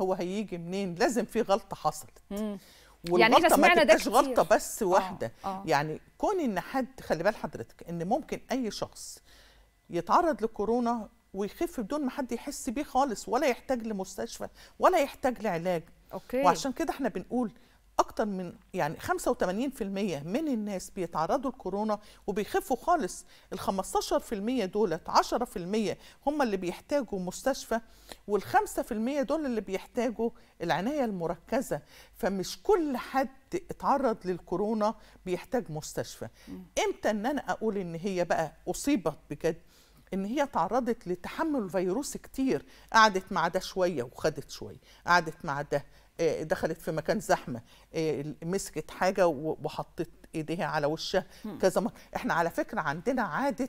هو هيجي منين لازم في غلطه حصلت مم. يعني احنا سمعنا ده كتير. غلطه بس آه، واحده آه. آه. يعني كون ان حد خلي بال حضرتك ان ممكن اي شخص يتعرض لكورونا ويخف بدون ما حد يحس بيه خالص ولا يحتاج لمستشفى ولا يحتاج لعلاج أوكي. وعشان كده احنا بنقول اكتر من يعني 85% من الناس بيتعرضوا لكورونا وبيخفوا خالص ال 15% دولت 10% هم اللي بيحتاجوا مستشفى وال 5% دول اللي بيحتاجوا العنايه المركزه فمش كل حد اتعرض للكورونا بيحتاج مستشفى امتى ان انا اقول ان هي بقى اصيبت بجد ان هي تعرضت لتحمل فيروس كتير قعدت مع ده شويه وخدت شويه قعدت مع ده آه، دخلت في مكان زحمه آه، مسكت حاجه وحطت ايديها على وشها كذا مره احنا على فكره عندنا عاده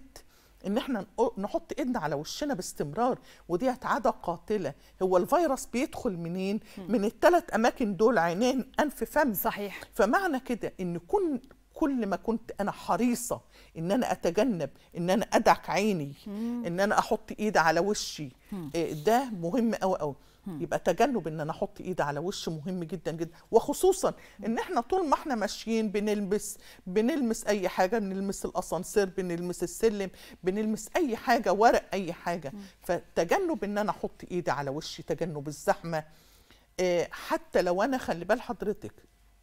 ان احنا نحط ايدنا على وشنا باستمرار ودي عاده قاتله هو الفيروس بيدخل منين من الثلاث اماكن دول عينين انف فم صحيح فمعنى كده ان كن كل ما كنت انا حريصه ان انا اتجنب ان انا ادعك عيني ان انا احط ايد على وشي آه، ده مهم قوي قوي يبقى تجنب ان انا احط ايد على وش مهم جدا جدا وخصوصا ان احنا طول ما احنا ماشيين بنلمس بنلمس اي حاجه بنلمس الاسانسير بنلمس السلم بنلمس اي حاجه ورق اي حاجه فتجنب ان انا احط ايدي على وشي تجنب الزحمه آه، حتى لو انا خلي بال حضرتك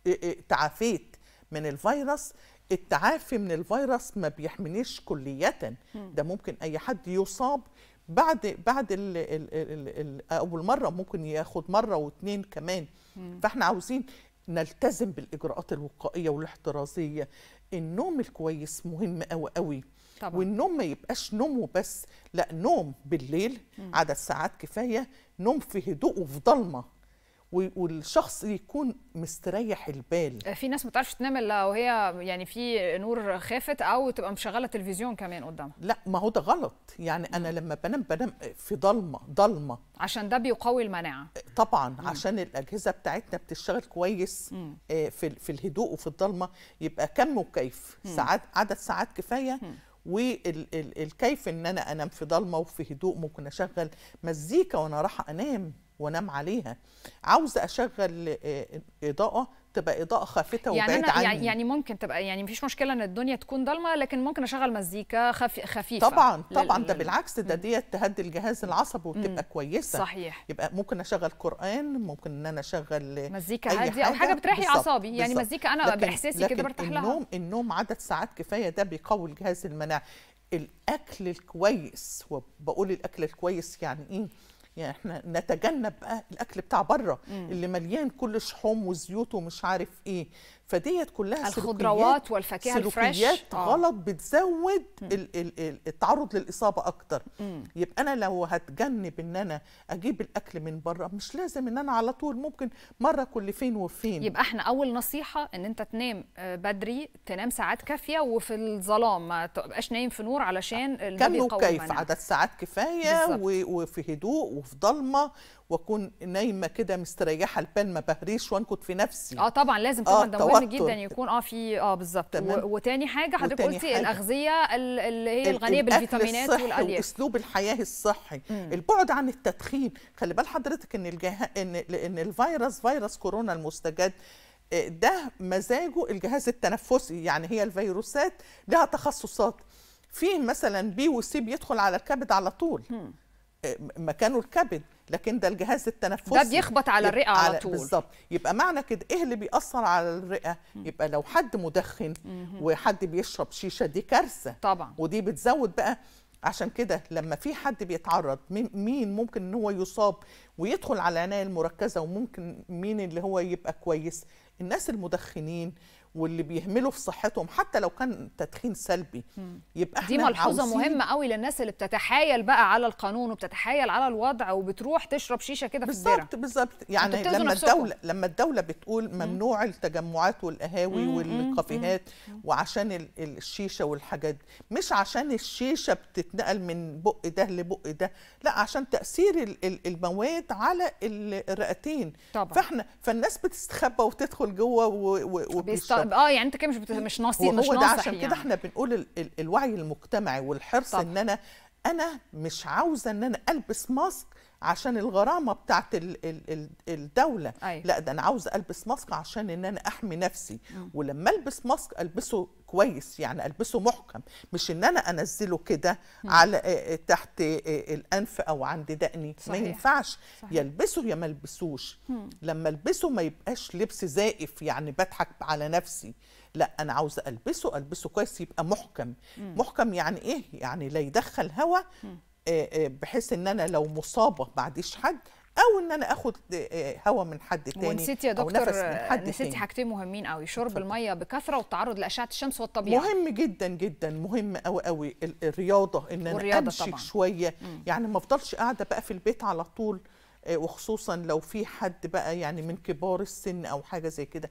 آه، تعافيت من الفيروس التعافي من الفيروس ما بيحمينيش كليا ده ممكن اي حد يصاب بعد بعد الـ الـ الـ الـ اول مره ممكن ياخد مره واثنين كمان مم. فاحنا عاوزين نلتزم بالاجراءات الوقائيه والاحترازيه النوم الكويس مهم قوي قوي طبعا. والنوم ما يبقاش نوم وبس لا نوم بالليل مم. عدد ساعات كفايه نوم في هدوء وفي ضلمه والشخص يكون مستريح البال آه، في ناس ما بتعرفش تنام الا وهي يعني في نور خافت او تبقى مشغله تلفزيون كمان قدامها لا ما هو ده غلط يعني انا لما بنام بنام في ضلمه ضلمه عشان ده بيقوي المناعه آه، طبعا مم. عشان الاجهزه بتاعتنا بتشتغل كويس آه، في في الهدوء وفي الضلمه يبقى كم وكيف مم. ساعات عدد ساعات كفايه مم. والكيف ان انا انام في ضلمه وفي هدوء ممكن اشغل مزيكا وانا رايحه انام وانام عليها عاوزه اشغل آه، آه، اضاءه تبقى اضاءه خافته يعني وبعيد أنا عني يعني ممكن تبقى يعني مفيش مشكله ان الدنيا تكون ضلمه لكن ممكن اشغل مزيكا خفيفه طبعا طبعا ده بالعكس ده ديت تهدي الجهاز العصبي وتبقى كويسه صحيح يبقى ممكن اشغل قران ممكن ان انا اشغل مزيكا هاديه او حاجه بتريحي اعصابي يعني مزيكا انا باحساسي كده برتاح لها النوم النوم عدد ساعات كفايه ده بيقوي الجهاز المناعي الاكل الكويس وبقول الاكل الكويس يعني ايه يعني احنا نتجنب الاكل بتاع بره اللي مليان كل شحوم وزيوت ومش عارف ايه فديت كلها الخضروات والفاكهه الفريش آه. غلط بتزود الـ الـ التعرض للاصابه اكتر مم. يبقى انا لو هتجنب ان انا اجيب الاكل من بره مش لازم ان انا على طول ممكن مره كل فين وفين يبقى احنا اول نصيحه ان انت تنام آه، بدري تنام ساعات كافيه وفي الظلام ما تبقاش نايم في نور علشان كم وكيف عدد ساعات كفايه بالزبط. وفي هدوء في ضلمه واكون نايمه كده مستريحه البال ما بهريش وانكد في نفسي اه طبعا لازم آه، طبعا آه ده مهم جدا يكون اه في اه بالظبط وتاني حاجه حضرتك قلتي الاغذيه اللي هي الغنيه بالفيتامينات والالياف اسلوب الحياه الصحي مم. البعد عن التدخين خلي بال حضرتك ان الجه... ان ان الفيروس فيروس كورونا المستجد آه، ده مزاجه الجهاز التنفسي يعني هي الفيروسات لها تخصصات في مثلا بي وسي بيدخل على الكبد على طول مكانه الكبد لكن ده الجهاز التنفسي ده بيخبط على الرئه على طول بالظبط يبقى معنى كده ايه اللي بيأثر على الرئه يبقى لو حد مدخن وحد بيشرب شيشه دي كارثه طبعا ودي بتزود بقى عشان كده لما في حد بيتعرض مين ممكن ان هو يصاب ويدخل على العنايه المركزه وممكن مين اللي هو يبقى كويس الناس المدخنين واللي بيهملوا في صحتهم حتى لو كان تدخين سلبي يبقى دي ملحوظه مهمه قوي للناس اللي بتتحايل بقى على القانون وبتتحايل على الوضع وبتروح تشرب شيشه كده في الدرع بالظبط بالظبط يعني لما نفسكم. الدوله لما الدوله بتقول ممنوع التجمعات والقهاوي والكافيهات وعشان الشيشه والحاجات دي مش عشان الشيشه بتتنقل من بق ده لبق ده لا عشان تاثير المواد على الرئتين طبعا فاحنا فالناس بتستخبى وتدخل جوه وبيشربوا اه يعني انت كده مش بت... مش ناصي مش ناصح ده عشان يعني. كده احنا بنقول ال... ال... الوعي المجتمعي والحرص طب. ان انا انا مش عاوزه ان انا البس ماسك عشان الغرامه بتاعت الدوله أيوة. لا ده انا عاوز البس ماسك عشان ان انا احمي نفسي م. ولما البس ماسك البسه كويس يعني البسه محكم مش ان انا انزله كده على تحت الانف او عند دقني صحيح. ما ينفعش صحيح. يلبسه يا ما البسوش لما البسه ما يبقاش لبس زائف يعني بضحك على نفسي لا انا عاوزه البسه البسه كويس يبقى محكم م. محكم يعني ايه يعني لا يدخل هواء آه، آه، بحيث ان انا لو مصابه عنديش حد او ان انا اخد آه، هواء من حد تاني ونسيت يا دكتور أو نفس من حد نسيتي حاجتين مهمين قوي شرب فضل. الميه بكثره والتعرض لاشعه الشمس والطبيعه مهم جدا جدا مهم قوي قوي الرياضه ان انا امشي طبعًا. شويه مم. يعني ما افضلش قاعده بقى في البيت على طول وخصوصا لو في حد بقى يعني من كبار السن او حاجه زي كده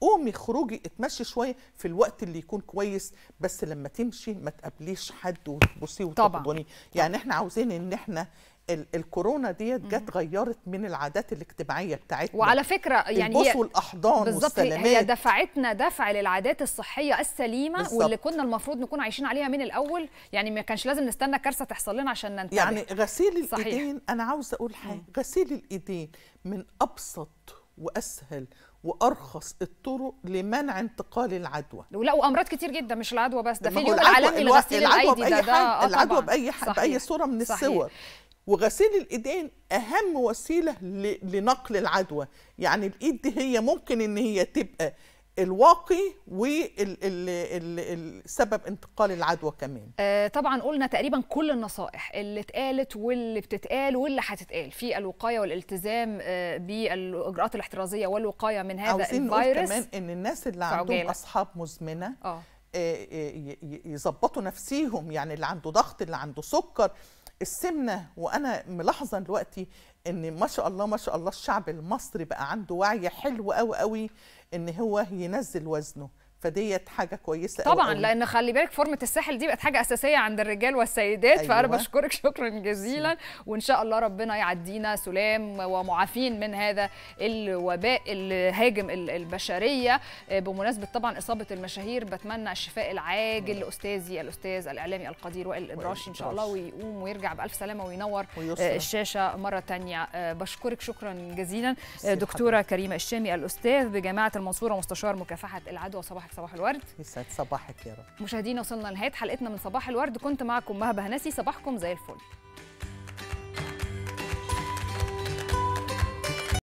قومي خروجي اتمشي شويه في الوقت اللي يكون كويس بس لما تمشي ما تقابليش حد وتبصي وتحضنيه يعني احنا عاوزين ان احنا ال الكورونا ديت جت غيرت من العادات الاجتماعيه بتاعتنا وعلى فكره يعني البص والاحضان بالظبط هي دفعتنا دفع للعادات الصحيه السليمه بالزبط. واللي كنا المفروض نكون عايشين عليها من الاول يعني ما كانش لازم نستنى كارثه تحصل لنا عشان ننتبه يعني غسيل الايدين انا عاوزه اقول حاجه غسيل الايدين من ابسط واسهل وارخص الطرق لمنع انتقال العدوى لا وامراض كتير جدا مش العدوى بس ده في اليوم العالمي لغسيل الايدي ده, ده العدوى باي حد باي صوره من الصور وغسيل الايدين اهم وسيله لنقل العدوى يعني الايد دي هي ممكن ان هي تبقى الواقي والسبب انتقال العدوى كمان آه طبعا قلنا تقريبا كل النصائح اللي اتقالت واللي بتتقال واللي هتتقال في الوقايه والالتزام آه بالاجراءات الاحترازيه والوقايه من هذا الفيروس كمان ان الناس اللي عندهم فعجيلة. اصحاب مزمنه آه. آه،, آه، يظبطوا نفسيهم يعني اللي عنده ضغط اللي عنده سكر السمنه وانا ملاحظه دلوقتي ان ما شاء الله ما شاء الله الشعب المصري بقى عنده وعي حلو قوي قوي ان هو ينزل وزنه فديت حاجه كويسه طبعا أو لان خلي بالك فورمه الساحل دي بقت حاجه اساسيه عند الرجال والسيدات أيوة. فانا بشكرك شكرا جزيلا وان شاء الله ربنا يعدينا سلام ومعافين من هذا الوباء اللي هاجم البشريه آه، بمناسبه طبعا اصابه المشاهير بتمنى الشفاء العاجل لاستاذي الاستاذ الاعلامي القدير وائل الابراشي ان شاء الله ويقوم ويرجع بالف سلامه وينور آه، ويسر. الشاشه مره ثانيه آه، بشكرك شكرا جزيلا دكتوره حبيب. كريمه الشامي الاستاذ بجامعه المنصوره مستشار مكافحه العدوى صباحك صباح الورد يسعد صباحك يا رب مشاهدينا وصلنا لنهايه حلقتنا من صباح الورد كنت معكم مهبه بهنسي صباحكم زي الفل